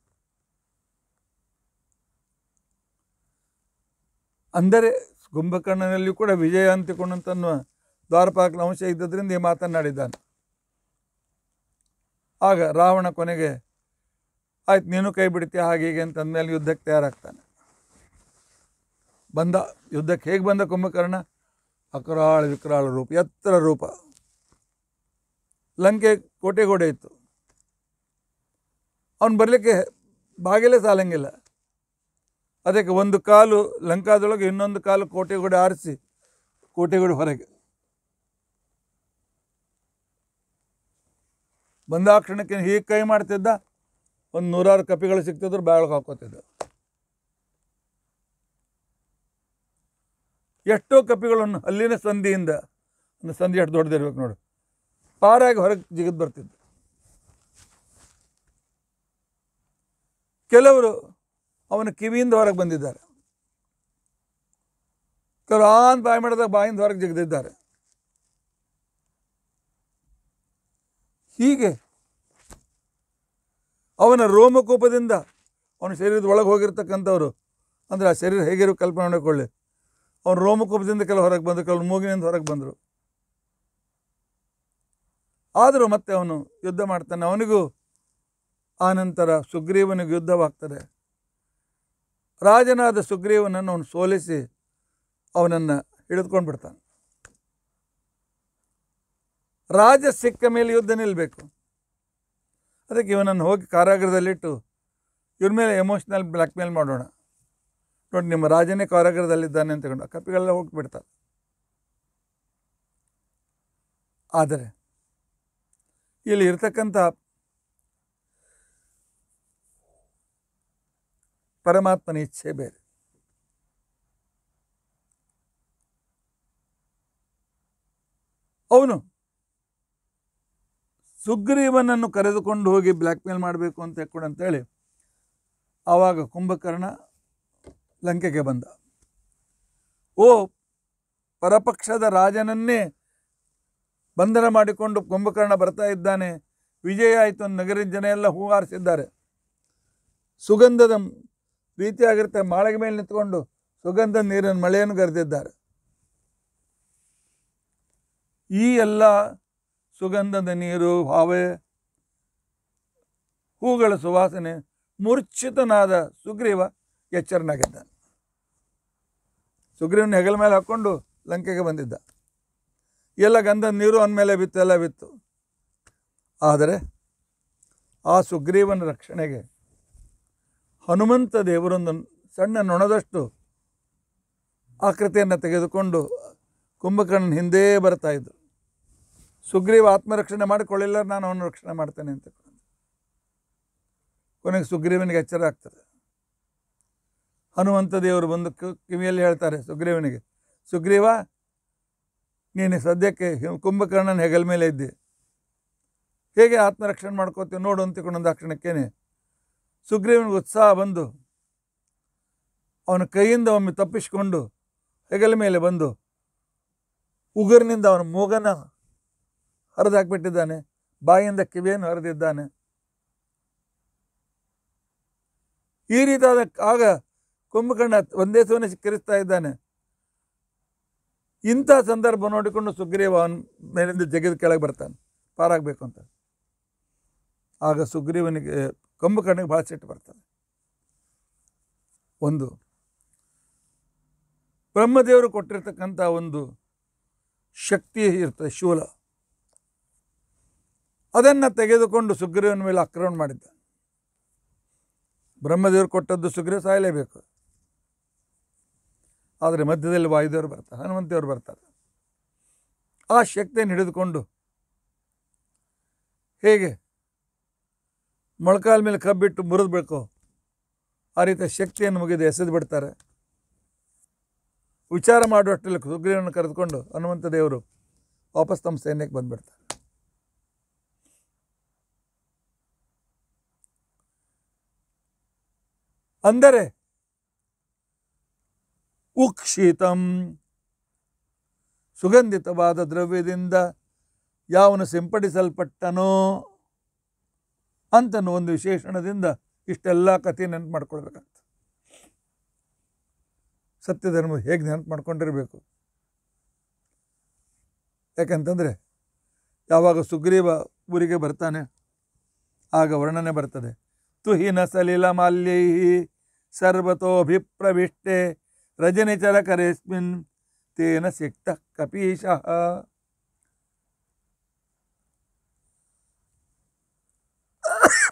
ಅಂದರೆ ಕುಂಭಕರ್ಣನಲ್ಲಿಯೂ ಕೂಡ ವಿಜಯ ಅಂತಿಕೊಂಡಂತನ್ನುವ ದ್ವಾರಪಾಕನ ಅಂಶ ಇದ್ದದ್ರಿಂದ ಈ ಮಾತನ್ನಾಡಿದ್ದಾನೆ ಆಗ ರಾವಣ ಕೊನೆಗೆ ಆಯ್ತು ನೀನು ಕೈ ಬಿಡ್ತೀಯ ಹಾಗೆ ಹೀಗೆ ಅಂತಂದಮೇಲೆ ಯುದ್ಧಕ್ಕೆ ತಯಾರಾಗ್ತಾನೆ ಬಂದ ಯುದ್ಧಕ್ಕೆ ಹೇಗೆ ಬಂದ ಕುಂಭಕರ್ಣ ಅಕರಾಳ ವಿಕರಾಳ ರೂಪ ಎತ್ತರ ರೂಪ ಲಂಕೆ ಕೋಟೆಗೋಡೆ ಇತ್ತು ಅವನು ಬರಲಿಕ್ಕೆ ಬಾಗಿಲೇ ಸಾಲಂಗಿಲ್ಲ ಅದಕ್ಕೆ ಒಂದು ಕಾಲು ಲಂಕಾದೊಳಗೆ ಇನ್ನೊಂದು ಕಾಲು ಗೋಡೆ ಆರಿಸಿ ಕೋಟೆಗೋಡೆ ಹೊರಗೆ ಕ್ಷಣಕ್ಕೆ ಹೀಗೆ ಕೈ ಮಾಡ್ತಿದ್ದ ಒಂದು ನೂರಾರು ಕಪಿಗಳು ಸಿಗ್ತಿದ್ರು ಬ್ಯಾಳ್ಗೆ ಹಾಕೋತಿದ್ರು ಎಷ್ಟೋ ಕಪಿಗಳನ್ನು ಅಲ್ಲಿನ ಸಂಧಿಯಿಂದ ಒಂದು ಸಂಧಿ ಎಷ್ಟು ದೊಡ್ಡದಿರ್ಬೇಕು ನೋಡಿ ಪಾರಾಗಿ ಹೊರಗೆ ಜಿಗಿದು ಬರ್ತಿದ್ರು ಕೆಲವರು ಅವನ ಕಿವಿಯಿಂದ ಹೊರಗೆ ಬಂದಿದ್ದಾರೆ ಕೆಲವರು ಆನ್ ಬಾಯಿ ಮಾಡಿದಾಗ ಬಾಯಿಂದ ಹೊರಗೆ ಜಿಗದಿದ್ದಾರೆ ಹೀಗೆ ಅವನ ರೋಮಕೋಪದಿಂದ ಅವನ ಶರೀರದ ಒಳಗೆ ಹೋಗಿರ್ತಕ್ಕಂಥವ್ರು ಅಂದರೆ ಆ ಶರೀರ ಹೇಗಿರೋ ಕಲ್ಪನೆ ಮಾಡಿಕೊಳ್ಳಿ ಅವನು ರೋಮಕೋಪದಿಂದ ಕೆಲವು ಹೊರಗೆ ಬಂದರು ಕೆಲವು ಮೂಗಿನಿಂದ ಹೊರಗೆ ಬಂದರು ಆದರೂ ಮತ್ತೆ ಅವನು ಯುದ್ಧ ಮಾಡ್ತಾನೆ ಅವನಿಗೂ ಆನಂತರ ಸುಗ್ರೀವನಿಗೆ ಯುದ್ಧವಾಗ್ತದೆ ರಾಜನಾದ ಸುಗ್ರೀವನನ್ನು ಅವನು ಸೋಲಿಸಿ ಅವನನ್ನು ಹಿಡಿದುಕೊಂಡು ಬಿಡ್ತಾನೆ ರಾಜ ಸಿಕ್ಕ ಮೇಲೆ ಯುದ್ಧ ನಿಲ್ಲಬೇಕು ಅದಕ್ಕೆ ಇವನನ್ನು ಹೋಗಿ ಕಾರಾಗೃಹದಲ್ಲಿಟ್ಟು ಇವ್ರ ಮೇಲೆ ಎಮೋಷ್ನಲ್ ಬ್ಲ್ಯಾಕ್ ಮೇಲ್ ಮಾಡೋಣ ನೋಡಿ ನಿಮ್ಮ ರಾಜನೇ ಕಾರಾಗೃಹದಲ್ಲಿದ್ದಾನೆ ಅಂತ ತಗೊಂಡು ಕಪಿಗಳೆಲ್ಲ ಹೋಗಿಬಿಡ್ತಾರೆ ಆದರೆ ಇಲ್ಲಿ ಇರ್ತಕ್ಕಂಥ ಪರಮಾತ್ಮನ ಇಚ್ಛೆ ಬೇರೆ ಅವನು ಸುಗ್ರೀವನನ್ನು ಕರೆದುಕೊಂಡು ಹೋಗಿ ಬ್ಲ್ಯಾಕ್ ಮೇಲ್ ಮಾಡಬೇಕು ಅಂತ ಕೂಡ ಅಂತೇಳಿ ಆವಾಗ ಕುಂಭಕರ್ಣ ಲಂಕೆಗೆ ಬಂದ ಓ ಪರಪಕ್ಷದ ರಾಜನನ್ನೇ ಬಂಧನ ಮಾಡಿಕೊಂಡು ಕುಂಭಕರ್ಣ ಬರ್ತಾ ಇದ್ದಾನೆ ವಿಜಯ ಆಯಿತು ನಗರದ ಜನ ಎಲ್ಲ ಹೂ ಹಾರಿಸಿದ್ದಾರೆ ಸುಗಂಧದ ರೀತಿಯಾಗಿರುತ್ತೆ ಮಾಳಿಗೆ ಮೇಲೆ ನಿಂತ್ಕೊಂಡು ಸುಗಂಧ ನೀರಿನ ಮಳೆಯನ್ನು ಕರೆದಿದ್ದಾರೆ ಈ ಎಲ್ಲ ಸುಗಂಧದ ನೀರು ಭಾವೆ ಹೂಗಳ ಸುವಾಸನೆ ಮೂರ್ಛಿತನಾದ ಸುಗ್ರೀವ ಎಚ್ಚರನಾಗಿದ್ದ ಸುಗ್ರೀವನ ಹೆಗಲ ಮೇಲೆ ಹಾಕ್ಕೊಂಡು ಲಂಕೆಗೆ ಬಂದಿದ್ದ ಎಲ್ಲ ಗಂಧದ ನೀರು ಅಂದಮೇಲೆ ಬಿತ್ತು ಎಲ್ಲ ಬಿತ್ತು ಆದರೆ ಆ ಸುಗ್ರೀವನ ರಕ್ಷಣೆಗೆ ಹನುಮಂತ ದೇವರೊಂದು ಸಣ್ಣ ನೊಣದಷ್ಟು ಆಕೃತಿಯನ್ನು ತೆಗೆದುಕೊಂಡು ಕುಂಭಕರ್ಣನ ಹಿಂದೆ ಬರ್ತಾಯಿದ್ರು ಸುಗ್ರೀವ ಆತ್ಮರಕ್ಷಣೆ ಮಾಡಿಕೊಳ್ಳಿಲ್ಲ ನಾನು ಅವನು ರಕ್ಷಣೆ ಮಾಡ್ತೇನೆ ಅಂತ ಕೊನೆಗೆ ಸುಗ್ರೀವನಿಗೆ ಎಚ್ಚರ ಆಗ್ತದೆ ಹನುಮಂತ ದೇವರು ಬಂದು ಕಿವಿಯಲ್ಲಿ ಹೇಳ್ತಾರೆ ಸುಗ್ರೀವನಿಗೆ ಸುಗ್ರೀವ ನೀನು ಸದ್ಯಕ್ಕೆ ಕುಂಭಕರ್ಣನ ಹೆಗಲ ಮೇಲೆ ಇದ್ದೆ ಹೇಗೆ ಆತ್ಮರಕ್ಷಣೆ ಮಾಡ್ಕೋತೀವಿ ನೋಡು ಅಂತಿಕೊಂಡೊಂದು ಆ ಕ್ಷಣಕ್ಕೇನೆ ಸುಗ್ರೀವನಿಗೆ ಉತ್ಸಾಹ ಬಂದು ಅವನ ಕೈಯಿಂದ ಒಮ್ಮೆ ತಪ್ಪಿಸಿಕೊಂಡು ಹೆಗಲ ಮೇಲೆ ಬಂದು ಉಗುರಿನಿಂದ ಅವನ ಮೂಗನ ಹರಿದಾಕ್ಬಿಟ್ಟಿದ್ದಾನೆ ಬಾಯಿಂದ ಕಿವಿಯನ್ನು ಹರಿದಿದ್ದಾನೆ ಈ ರೀತಿಯಾದ ಆಗ ಕುಂಭಕರ್ಣ ಒಂದೇ ಸೋನೆ ಕಿರಿಸ್ತಾ ಇದ್ದಾನೆ ಇಂಥ ಸಂದರ್ಭ ನೋಡಿಕೊಂಡು ಸುಗ್ರೀವ ಅವನ ಮೇಲಿಂದ ಜಗಿದು ಕೆಳಗೆ ಬರ್ತಾನೆ ಪಾರಾಗಬೇಕು ಅಂತ ಆಗ ಸುಗ್ರೀವನಿಗೆ ಕುಂಭಕರ್ಣಿಗೆ ಭಾಳ ಸಿಟ್ಟು ಬರ್ತದೆ ಒಂದು ಬ್ರಹ್ಮದೇವರು ಕೊಟ್ಟಿರ್ತಕ್ಕಂಥ ಒಂದು ಶಕ್ತಿ ಇರ್ತದೆ ಶೂಲ ಅದನ್ನು ತೆಗೆದುಕೊಂಡು ಸುಗ್ರೀವನ ಮೇಲೆ ಆಕ್ರಮಣ ಮಾಡಿದ್ದ ಬ್ರಹ್ಮದೇವರು ಕೊಟ್ಟದ್ದು ಸುಗ್ರೀವ ಸಾಯಲೇಬೇಕು ಆದರೆ ಮಧ್ಯದಲ್ಲಿ ವಾಯುದೇವರು ಬರ್ತಾರೆ ಹನುಮಂತೇವರು ಬರ್ತಾರೆ ಆ ಶಕ್ತಿಯನ್ನು ಹಿಡಿದುಕೊಂಡು ಹೇಗೆ ಮೊಳಕಾಲ ಮೇಲೆ ಕಬ್ಬಿಟ್ಟು ಮುರಿದ್ಬೇಕು ಆ ರೀತಿಯ ಶಕ್ತಿಯನ್ನು ಮುಗಿದು ಎಸೆದು ಬಿಡ್ತಾರೆ ವಿಚಾರ ಮಾಡುವಷ್ಟರಲ್ಲಿ ಸುಗ್ರೀವನ ಕರೆದುಕೊಂಡು ಹನುಮಂತ ದೇವರು ವಾಪಸ್ ತಮ್ಮ ಸೈನ್ಯಕ್ಕೆ ಬಂದುಬಿಡ್ತಾರೆ ಅಂದರೆ ಉಕ್ಷಿತಂ ಸುಗಂಧಿತವಾದ ದ್ರವ್ಯದಿಂದ ಯಾವನು ಸಿಂಪಡಿಸಲ್ಪಟ್ಟನೋ ಅಂತನೋ ಒಂದು ವಿಶೇಷಣದಿಂದ ಇಷ್ಟೆಲ್ಲ ಕಥೆ ನೆನಪು ಮಾಡ್ಕೊಳ್ಬೇಕಂತ ಸತ್ಯಧರ್ಮ ಹೇಗೆ ನೆನಪು ಮಾಡ್ಕೊಂಡಿರಬೇಕು ಯಾಕಂತಂದರೆ ಯಾವಾಗ ಸುಗ್ರೀವ ಊರಿಗೆ ಬರ್ತಾನೆ ಆಗ ವರ್ಣನೆ ಬರ್ತದೆ ತುಹಿನ ಸಲೀಲ ಮಾಲ್ಯೈ ಸರ್ವತೋಭಿಪ್ರವಿಷ್ಟೇ ಕರೆಸ್ಮಿನ್ ತೇನ ಸಿಕ್ತ ಕಪೀಶಃ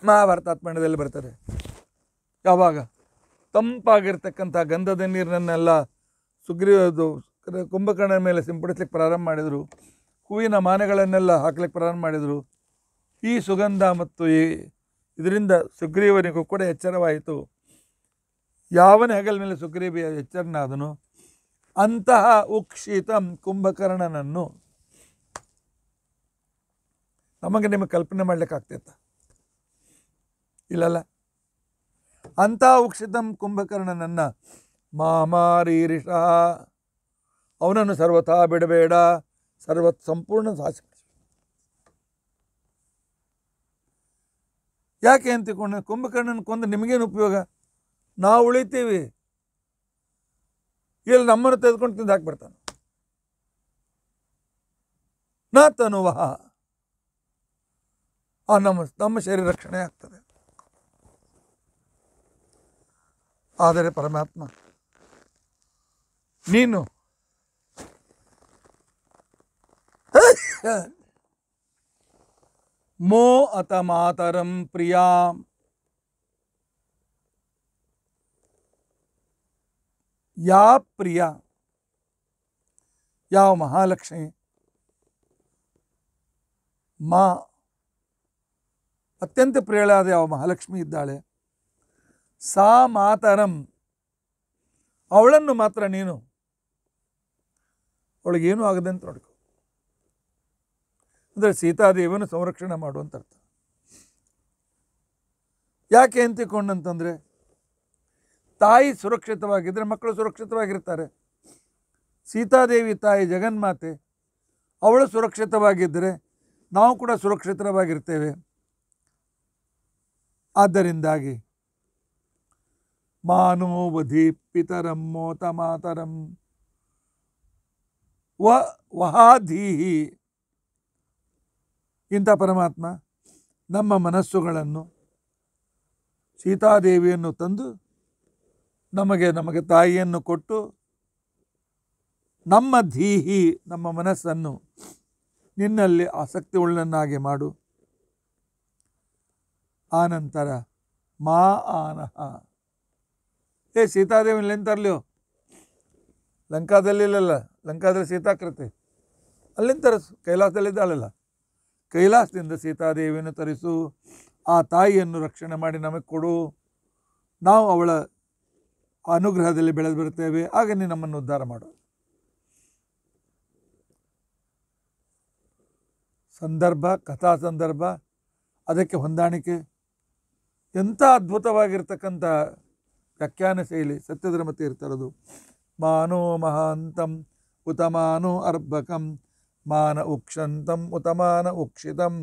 ಮಹಾಭಾರತಾತ್ಮಣ್ಯದಲ್ಲಿ ಬರ್ತದೆ ಯಾವಾಗ ತಂಪಾಗಿರ್ತಕ್ಕಂಥ ಗಂಧದ ನೀರನ್ನೆಲ್ಲ ಸುಗ್ರೀವದು ಕುಂಭಕರ್ಣನ ಮೇಲೆ ಸಿಂಪಡಿಸ್ಲಿಕ್ಕೆ ಪ್ರಾರಂಭ ಮಾಡಿದರು ಹೂವಿನ ಮಾನೆಗಳನ್ನೆಲ್ಲ ಹಾಕ್ಲಿಕ್ಕೆ ಪ್ರಾರಂಭ ಮಾಡಿದರು ಈ ಸುಗಂಧ ಮತ್ತು ಈ ಇದರಿಂದ ಸುಗ್ರೀವನಿಗೂ ಕೂಡ ಎಚ್ಚರವಾಯಿತು ಯಾವನ ಹೆಗಲ ಮೇಲೆ ಸುಗ್ರೀವಿಯ ಎಚ್ಚರನಾದನು ಅಂತಹ ಉಕ್ಷಿತಂ ಕುಂಭಕರ್ಣನನ್ನು ನಮಗೆ ನಿಮಗೆ ಕಲ್ಪನೆ ಮಾಡ್ಲಿಕ್ಕಾಗ್ತಿತ್ತ ಇಲ್ಲಲ್ಲ ಅಂತಹ ಉಕ್ಷಿತಂ ಕುಂಭಕರ್ಣನನ್ನ ಮಾಮಾರೀರಿಷ ಅವನನ್ನು ಸರ್ವಥಾ ಬಿಡಬೇಡ ಸರ್ವತ್ ಸಂಪೂರ್ಣ ಸಾಸಿ ಯಾಕೆ ಅಂತ ಕುಂಭಕರ್ಣನ ಕೊಂದು ನಿಮಗೇನು ಉಪಯೋಗ ನಾವು ಉಳಿತೀವಿ ಇಲ್ಲಿ ನಮ್ಮನ್ನು ತೆಗೆದುಕೊಂಡು ತಿಂದು ಹಾಕ್ಬಿಡ್ತಾನೆ ನಾ ತನುವಹ ಆ ನಮ್ಮ ನಮ್ಮ ಶರೀರ ರಕ್ಷಣೆ ಆಗ್ತದೆ ಆದರೆ ಪರಮಾತ್ಮ ನೀನು ಮೋ ಅತ ಮಾತರಂ ಪ್ರಿಯಾ ಯಾ ಪ್ರಿಯ ಯಾವ ಮಹಾಲಕ್ಷ್ಮಿ ಮಾ ಅತ್ಯಂತ ಪ್ರಿಯಳಾದ ಯಾವ ಮಹಾಲಕ್ಷ್ಮಿ ಇದ್ದಾಳೆ ಸಾ ಮಾತರಂ ಅವಳನ್ನು ಮಾತ್ರ ನೀನು ಅವಳಿಗೇನೂ ಆಗದೆ ಅಂತ ನೋಡ್ಕೊ ಅಂದರೆ ಸೀತಾದೇವಿಯನ್ನು ಸಂರಕ್ಷಣೆ ಮಾಡು ಅರ್ಥ ಯಾಕೆ ಅಂತಿಕೊಂಡಂತಂದರೆ ತಾಯಿ ಸುರಕ್ಷಿತವಾಗಿದ್ದರೆ ಮಕ್ಕಳು ಸುರಕ್ಷಿತವಾಗಿರ್ತಾರೆ ಸೀತಾದೇವಿ ತಾಯಿ ಜಗನ್ಮಾತೆ ಅವಳು ಸುರಕ್ಷಿತವಾಗಿದ್ದರೆ ನಾವು ಕೂಡ ಸುರಕ್ಷಿತವಾಗಿರ್ತೇವೆ ಆದ್ದರಿಂದಾಗಿ ಮಾನೋವಧಿ ಪಿತರಂ ಮೋತ ಮಾತರಂ ವ ವಹಾಧೀಹಿ ಇಂಥ ಪರಮಾತ್ಮ ನಮ್ಮ ಮನಸ್ಸುಗಳನ್ನು ಸೀತಾದೇವಿಯನ್ನು ತಂದು ನಮಗೆ ನಮಗೆ ತಾಯಿಯನ್ನು ಕೊಟ್ಟು ನಮ್ಮ ಧೀಹಿ ನಮ್ಮ ಮನಸ್ಸನ್ನು ನಿನ್ನಲ್ಲಿ ಆಸಕ್ತಿ ಉಳ್ಳನ್ನಾಗಿ ಮಾಡು ಆನಂತರ ಮಾ ಆನಹ ಏ ಸೀತಾದೇವಿನಲ್ಲಿ ಎಂತರ್ಲಿಯೋ ಲಂಕಾದಲ್ಲಿಲ್ಲಲ್ಲ ಲಂಕಾದಲ್ಲಿ ಸೀತಾಕೃತಿ ಅಲ್ಲಿಂದ ತರಿಸು ಕೈಲಾಸದಲ್ಲಿದ್ದಾಳಲ್ಲ ಕೈಲಾಸದಿಂದ ಸೀತಾದೇವಿಯನ್ನು ತರಿಸು ಆ ತಾಯಿಯನ್ನು ರಕ್ಷಣೆ ಮಾಡಿ ನಮಗೆ ಕೊಡು ನಾವು ಅವಳ ಅನುಗ್ರಹದಲ್ಲಿ ಬೆಳೆದು ಬರುತ್ತೇವೆ ಆಗ ನೀನು ನಮ್ಮನ್ನು ಉದ್ಧಾರ ಮಾಡು ಸಂದರ್ಭ ಕಥಾ ಸಂದರ್ಭ ಅದಕ್ಕೆ ಹೊಂದಾಣಿಕೆ ಎಂಥ ಅದ್ಭುತವಾಗಿರ್ತಕ್ಕಂಥ ವ್ಯಾಖ್ಯಾನ ಶೈಲಿ ಸತ್ಯಧರ್ಮತೆ ಇರ್ತಾರದು ಮಾನೋ ಮಹಾಂತಂ ಉತಮಾನೋ ಅರ್ಭಕಂ ಮಾನ ಉಕ್ಷಂತಂ ಉತಮಾನ ಉಕ್ಷಿತಂ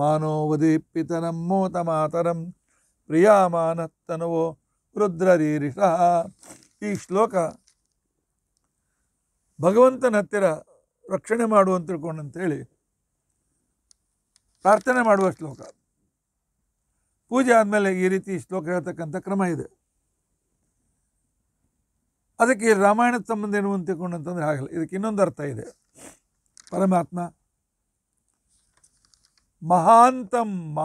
ಮಾನೋ ಉದೀಪಿತನಂ ಮೋತಮಾತರಂ ಪ್ರಿಯಾಮಾನತ್ತನವೋ ರುದ್ರರೀರಿಷ ಈ ಶ್ಲೋಕ ಭಗವಂತನ ಹತ್ತಿರ ರಕ್ಷಣೆ ಮಾಡು ಅಂತ ತಿಳ್ಕೊಂಡು ಅಂತೇಳಿ ಪ್ರಾರ್ಥನೆ ಮಾಡುವ ಶ್ಲೋಕ ಪೂಜೆ ಆದಮೇಲೆ ಈ ರೀತಿ ಶ್ಲೋಕ ಹೇಳ್ತಕ್ಕಂಥ ಕ್ರಮ ಇದೆ ಅದಕ್ಕೆ ರಾಮಾಯಣದ ಸಂಬಂಧ ಏನು ಅಂತ ತಿಳ್ಕೊಂಡು ಆಗಲ್ಲ ಇದಕ್ಕೆ ಇನ್ನೊಂದು ಅರ್ಥ ಇದೆ ಪರಮಾತ್ಮ ಮಹಾಂತಮ್ಮ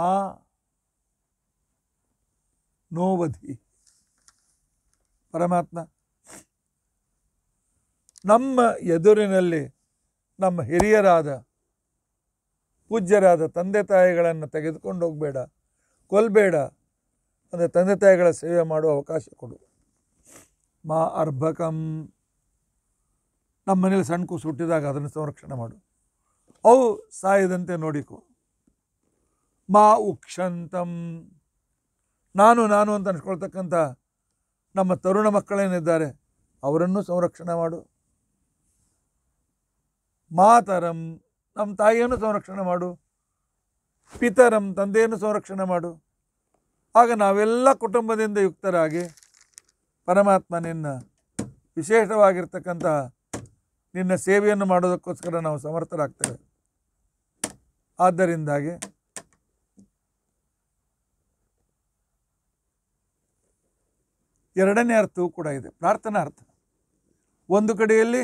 ನೋವಧಿ ಪರಮಾತ್ಮ ನಮ್ಮ ಎದುರಿನಲ್ಲಿ ನಮ್ಮ ಹಿರಿಯರಾದ ಪೂಜ್ಯರಾದ ತಂದೆ ತಾಯಿಗಳನ್ನು ತೆಗೆದುಕೊಂಡು ಹೋಗಬೇಡ ಕೊಲ್ಬೇಡ ಅಂದರೆ ತಂದೆ ತಾಯಿಗಳ ಸೇವೆ ಮಾಡುವ ಅವಕಾಶ ಕೊಡು ಮಾ ಅರ್ಭಕಂ ನಮ್ಮ ಮನೇಲಿ ಸಣ್ಣ ಅದನ್ನು ಸಂರಕ್ಷಣೆ ಮಾಡು ಅವು ಸಾಯದಂತೆ ನೋಡಿಕೊ ಮಾ ಉಕ್ಷಂತಂ ನಾನು ನಾನು ಅಂತ ಅನ್ಸ್ಕೊಳ್ತಕ್ಕಂಥ ನಮ್ಮ ತರುಣ ಮಕ್ಕಳೇನಿದ್ದಾರೆ ಅವರನ್ನು ಸಂರಕ್ಷಣೆ ಮಾಡು ಮಾತರಂ ನಮ್ಮ ತಾಯಿಯನ್ನು ಸಂರಕ್ಷಣೆ ಮಾಡು ಪಿತರಂ ತಂದೆಯನ್ನು ಸಂರಕ್ಷಣೆ ಮಾಡು ಆಗ ನಾವೆಲ್ಲ ಕುಟುಂಬದಿಂದ ಯುಕ್ತರಾಗಿ ಪರಮಾತ್ಮ ನಿನ್ನ ವಿಶೇಷವಾಗಿರ್ತಕ್ಕಂತಹ ನಿನ್ನ ಸೇವೆಯನ್ನು ಮಾಡೋದಕ್ಕೋಸ್ಕರ ನಾವು ಸಮರ್ಥರಾಗ್ತೇವೆ ಆದ್ದರಿಂದಾಗಿ ಎರಡನೇ ಅರ್ಥವೂ ಕೂಡ ಇದೆ ಪ್ರಾರ್ಥನಾ ಅರ್ಥ ಒಂದು ಕಡೆಯಲ್ಲಿ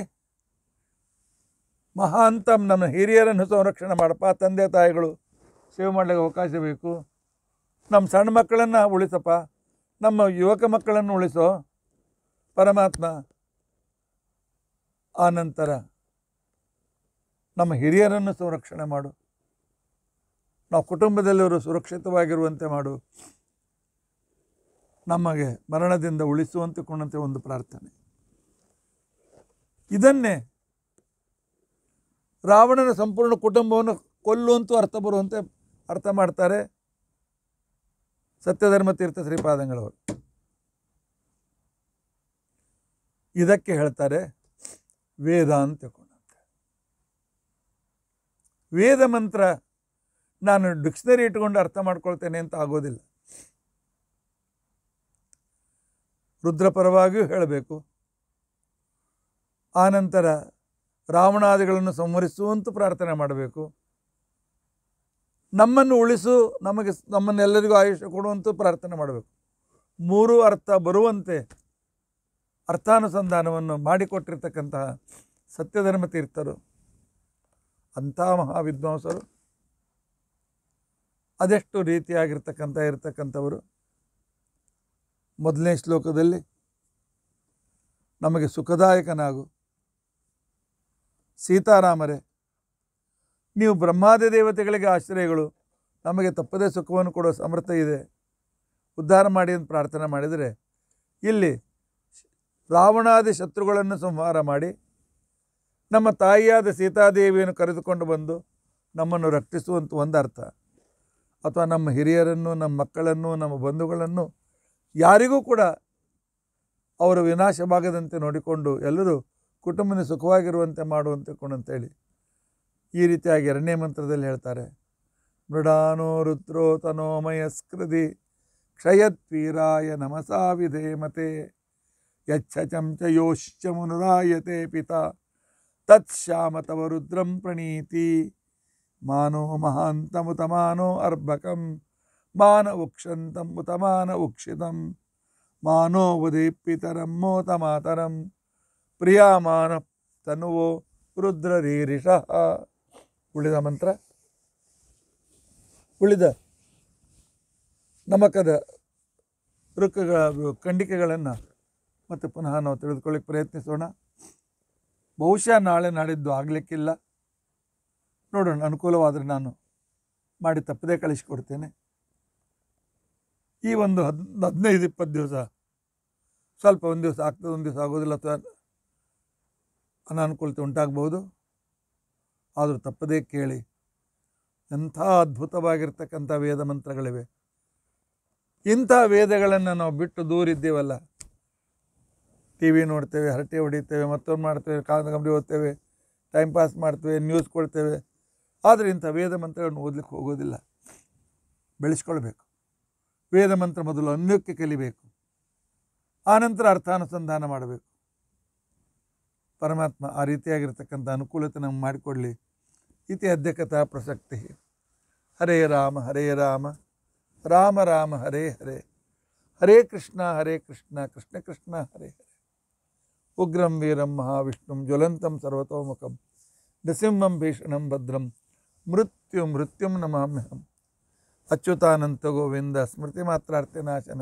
ಮಹಾಂತ ನಮ್ಮ ಹಿರಿಯರನ್ನು ಸಂರಕ್ಷಣೆ ಮಾಡಪ್ಪ ತಂದೆ ತಾಯಿಗಳು ಸೇವೆ ಮಾಡಲಿಕ್ಕೆ ಅವಕಾಶ ಬೇಕು ನಮ್ಮ ಸಣ್ಣ ಮಕ್ಕಳನ್ನು ಉಳಿಸಪ್ಪ ನಮ್ಮ ಯುವಕ ಮಕ್ಕಳನ್ನು ಉಳಿಸೋ ಪರಮಾತ್ಮ ಆನಂತರ ನಮ್ಮ ಹಿರಿಯರನ್ನು ಸಂರಕ್ಷಣೆ ಮಾಡು ನಾವು ಕುಟುಂಬದಲ್ಲಿ ಅವರು ಸುರಕ್ಷಿತವಾಗಿರುವಂತೆ ಮಾಡು ನಮಗೆ ಮರಣದಿಂದ ಉಳಿಸುವಂತೆ ಕೊಂಡಂತೆ ಒಂದು ಪ್ರಾರ್ಥನೆ ಇದನ್ನೇ ರಾವಣನ ಸಂಪೂರ್ಣ ಕುಟುಂಬವನ್ನು ಕೊಲ್ಲುವಂತೂ ಅರ್ಥ ಬರುವಂತೆ ಅರ್ಥ ಮಾಡ್ತಾರೆ ಸತ್ಯಧರ್ಮತೀರ್ಥ ಶ್ರೀಪಾದಂಗಳವರು ಇದಕ್ಕೆ ಹೇಳ್ತಾರೆ ವೇದ ಅಂತ ವೇದ ಮಂತ್ರ ನಾನು ಡಿಕ್ಷನರಿ ಇಟ್ಕೊಂಡು ಅರ್ಥ ಮಾಡ್ಕೊಳ್ತೇನೆ ಅಂತ ಆಗೋದಿಲ್ಲ ರುದ್ರಪರವಾಗಿಯೂ ಹೇಳಬೇಕು ಆನಂತರ ರಾವಣಾದಿಗಳನ್ನು ಸಂಹರಿಸುವಂತೂ ಪ್ರಾರ್ಥನೆ ಮಾಡಬೇಕು ನಮ್ಮನ್ನು ಉಳಿಸು ನಮಗೆ ನಮ್ಮನ್ನೆಲ್ಲರಿಗೂ ಆಯುಷ್ಯ ಕೊಡುವಂತೂ ಪ್ರಾರ್ಥನೆ ಮಾಡಬೇಕು ಮೂರು ಅರ್ಥ ಬರುವಂತೆ ಅರ್ಥಾನುಸಂಧಾನವನ್ನು ಮಾಡಿಕೊಟ್ಟಿರ್ತಕ್ಕಂತಹ ಸತ್ಯಧರ್ಮ ತೀರ್ಥರು ಅಂಥ ಮಹಾವಿದ್ವಾಂಸರು ಅದೆಷ್ಟು ರೀತಿಯಾಗಿರ್ತಕ್ಕಂಥ ಇರತಕ್ಕಂಥವರು ಮೊದಲನೇ ಶ್ಲೋಕದಲ್ಲಿ ನಮಗೆ ಸುಖದಾಯಕನಾಗು ಸೀತಾರಾಮರೇ ನೀವು ಬ್ರಹ್ಮಾದಿ ದೇವತೆಗಳಿಗೆ ಆಶ್ರಯಗಳು ನಮಗೆ ತಪ್ಪದೇ ಸುಖವನ್ನು ಕೊಡೋ ಸಮರ್ಥ ಇದೆ ಉದ್ಧಾರ ಮಾಡಿ ಅಂತ ಪ್ರಾರ್ಥನೆ ಮಾಡಿದರೆ ಇಲ್ಲಿ ರಾವಣಾದಿ ಶತ್ರುಗಳನ್ನು ಸಂಹಾರ ಮಾಡಿ ನಮ್ಮ ತಾಯಿಯಾದ ಸೀತಾದೇವಿಯನ್ನು ಕರೆದುಕೊಂಡು ಬಂದು ನಮ್ಮನ್ನು ರಕ್ಷಿಸುವಂಥ ಒಂದು ಅರ್ಥ ಅಥವಾ ನಮ್ಮ ಹಿರಿಯರನ್ನು ನಮ್ಮ ಮಕ್ಕಳನ್ನು ನಮ್ಮ ಬಂಧುಗಳನ್ನು ಯಾರಿಗೂ ಕೂಡ ಅವರ ವಿನಾಶವಾಗದಂತೆ ನೋಡಿಕೊಂಡು ಎಲ್ಲರೂ ಕುಟುಂಬನ ಸುಖವಾಗಿರುವಂತೆ ಮಾಡುವಂತೆ ಕೊಂಡಂತೇಳಿ ಈ ರೀತಿಯಾಗಿ ಎರಡನೇ ಮಂತ್ರದಲ್ಲಿ ಹೇಳ್ತಾರೆ ಮೃಡಾನೋ ರುದ್ರೋ ತನೋಮಯಸ್ಕೃತಿ ಕ್ಷಯತ್ವೀರಾಯ ನಮಸಾ ವಿಧೇಮತೆ ಯಚ್ಛ ಚಂಚಯೋಶ್ಚ ಯೋಶ್ಚ ಮುನುರಾಯತೆ ಪಿತಾ ತತ್ ತವ ರುದ್ರಂ ಪ್ರಣೀತಿ ಮಾನೋ ಮಹಾಂತಮುತಮಾನೋ ಅರ್ಭಕಂ ಮಾನ ಉಕ್ಷಂತಂ ಉತಮಾನ ಉಕ್ಷಿತಂ ಪಿತರಂ ಮೋತ ಮಾತರಂ ಮಾನ ತನುವೋ ರುದ್ರರೀರಿಷಃ ಉಳಿದ ಮಂತ್ರ ಉಳಿದ ನಮಕದ ಋಕ್ಕಗಳ ಖಂಡಿಕೆಗಳನ್ನು ಮತ್ತು ಪುನಃ ನಾವು ತಿಳಿದುಕೊಳ್ಳಿಕ್ಕೆ ಪ್ರಯತ್ನಿಸೋಣ ಬಹುಶಃ ನಾಳೆ ನಾಡಿದ್ದು ಆಗಲಿಕ್ಕಿಲ್ಲ ನೋಡೋಣ ಅನುಕೂಲವಾದರೆ ನಾನು ಮಾಡಿ ತಪ್ಪದೇ ಕಳಿಸಿಕೊಡ್ತೇನೆ ಈ ಒಂದು ಹದ್ ಹದಿನೈದು ಇಪ್ಪತ್ತು ದಿವಸ ಸ್ವಲ್ಪ ಒಂದು ದಿವಸ ಆಗ್ತದೆ ಒಂದು ದಿವಸ ಆಗೋದಿಲ್ಲ ಅಥವಾ ಅನಾನುಕೂಲತೆ ಉಂಟಾಗ್ಬೋದು ಆದರೂ ತಪ್ಪದೇ ಕೇಳಿ ಎಂಥ ಅದ್ಭುತವಾಗಿರ್ತಕ್ಕಂಥ ವೇದ ಮಂತ್ರಗಳಿವೆ ಇಂಥ ವೇದಗಳನ್ನು ನಾವು ಬಿಟ್ಟು ದೂರಿದ್ದೀವಲ್ಲ ಟಿ ವಿ ನೋಡ್ತೇವೆ ಹರಟೆ ಹೊಡಿತೇವೆ ಮತ್ತೊಂದು ಮಾಡ್ತೇವೆ ಕಾಲದ ಕಂಬಿ ಓದ್ತೇವೆ ಟೈಮ್ ಪಾಸ್ ಮಾಡ್ತೇವೆ ನ್ಯೂಸ್ ಕೊಡ್ತೇವೆ ಆದರೆ ಇಂಥ ವೇದ ಮಂತ್ರಗಳನ್ನು ಓದಲಿಕ್ಕೆ ಹೋಗೋದಿಲ್ಲ ಬೆಳೆಸ್ಕೊಳ್ಬೇಕು ವೇದ ಮಂತ್ರ ಮೊದಲು ಅನ್ಯಕ್ಕೆ ಕಲಿಬೇಕು ಆನಂತರ ಅರ್ಥಾನುಸಂಧಾನ ಮಾಡಬೇಕು ಪರಮಾತ್ಮ ಆ ರೀತಿಯಾಗಿರ್ತಕ್ಕಂಥ ಅನುಕೂಲತೆ ನಮ್ಗೆ ಮಾಡಿಕೊಡಲಿ ಇತಿ ಅಧ್ಯಕ್ಷತಾ ಪ್ರಸಕ್ತಿ ಹರೇ ರಾಮ ಹರೇ ರಾಮ ರಾಮ ರಾಮ ಹರೇ ಹರೇ ಹರೇ ಕೃಷ್ಣ ಹರೇ ಕೃಷ್ಣ ಕೃಷ್ಣ ಕೃಷ್ಣ ಹರೇ ಹರೇ ಉಗ್ರಂ ವೀರಂ ಮಹಾವಿಷ್ಣುಂ ಜ್ವಲಂತಂ ಸರ್ವತೋಮುಖಂ ನೃಸಿಂಹಂ ಭೀಷಣಂ ಭದ್ರಂ ಮೃತ್ಯು ಮೃತ್ಯುಂ ನಮಾಮ್ಯಹಂ अच्युतानंद गोविंद स्मृति मात्रार्थे नाशन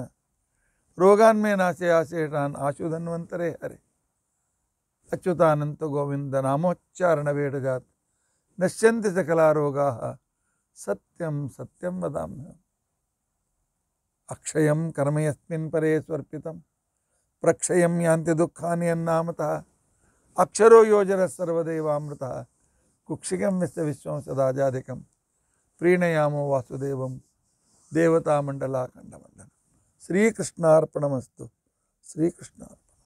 रोगान्मे नाशे आशेषान आशुधन्वंतरे हरे अच्युतानंद गोविंद नामोच्चारण वेट जात नश्यन्ति सकला रोगा सत्यम सत्यम वदाम्य अक्षय कर्म यस्मिन् परे स्वर्पितम प्रक्षयम यान्ति दुःखानि अन्नामतः अक्षरो योजनः सर्वदैवामृतः कुक्षिकं विश्व विश्वं सदाजाधिकम् ప్రీణయామో వాసుదేవం దేవతామండలాఖండమండలం శ్రీకృష్ణార్పణమస్తు శ్రీకృష్ణ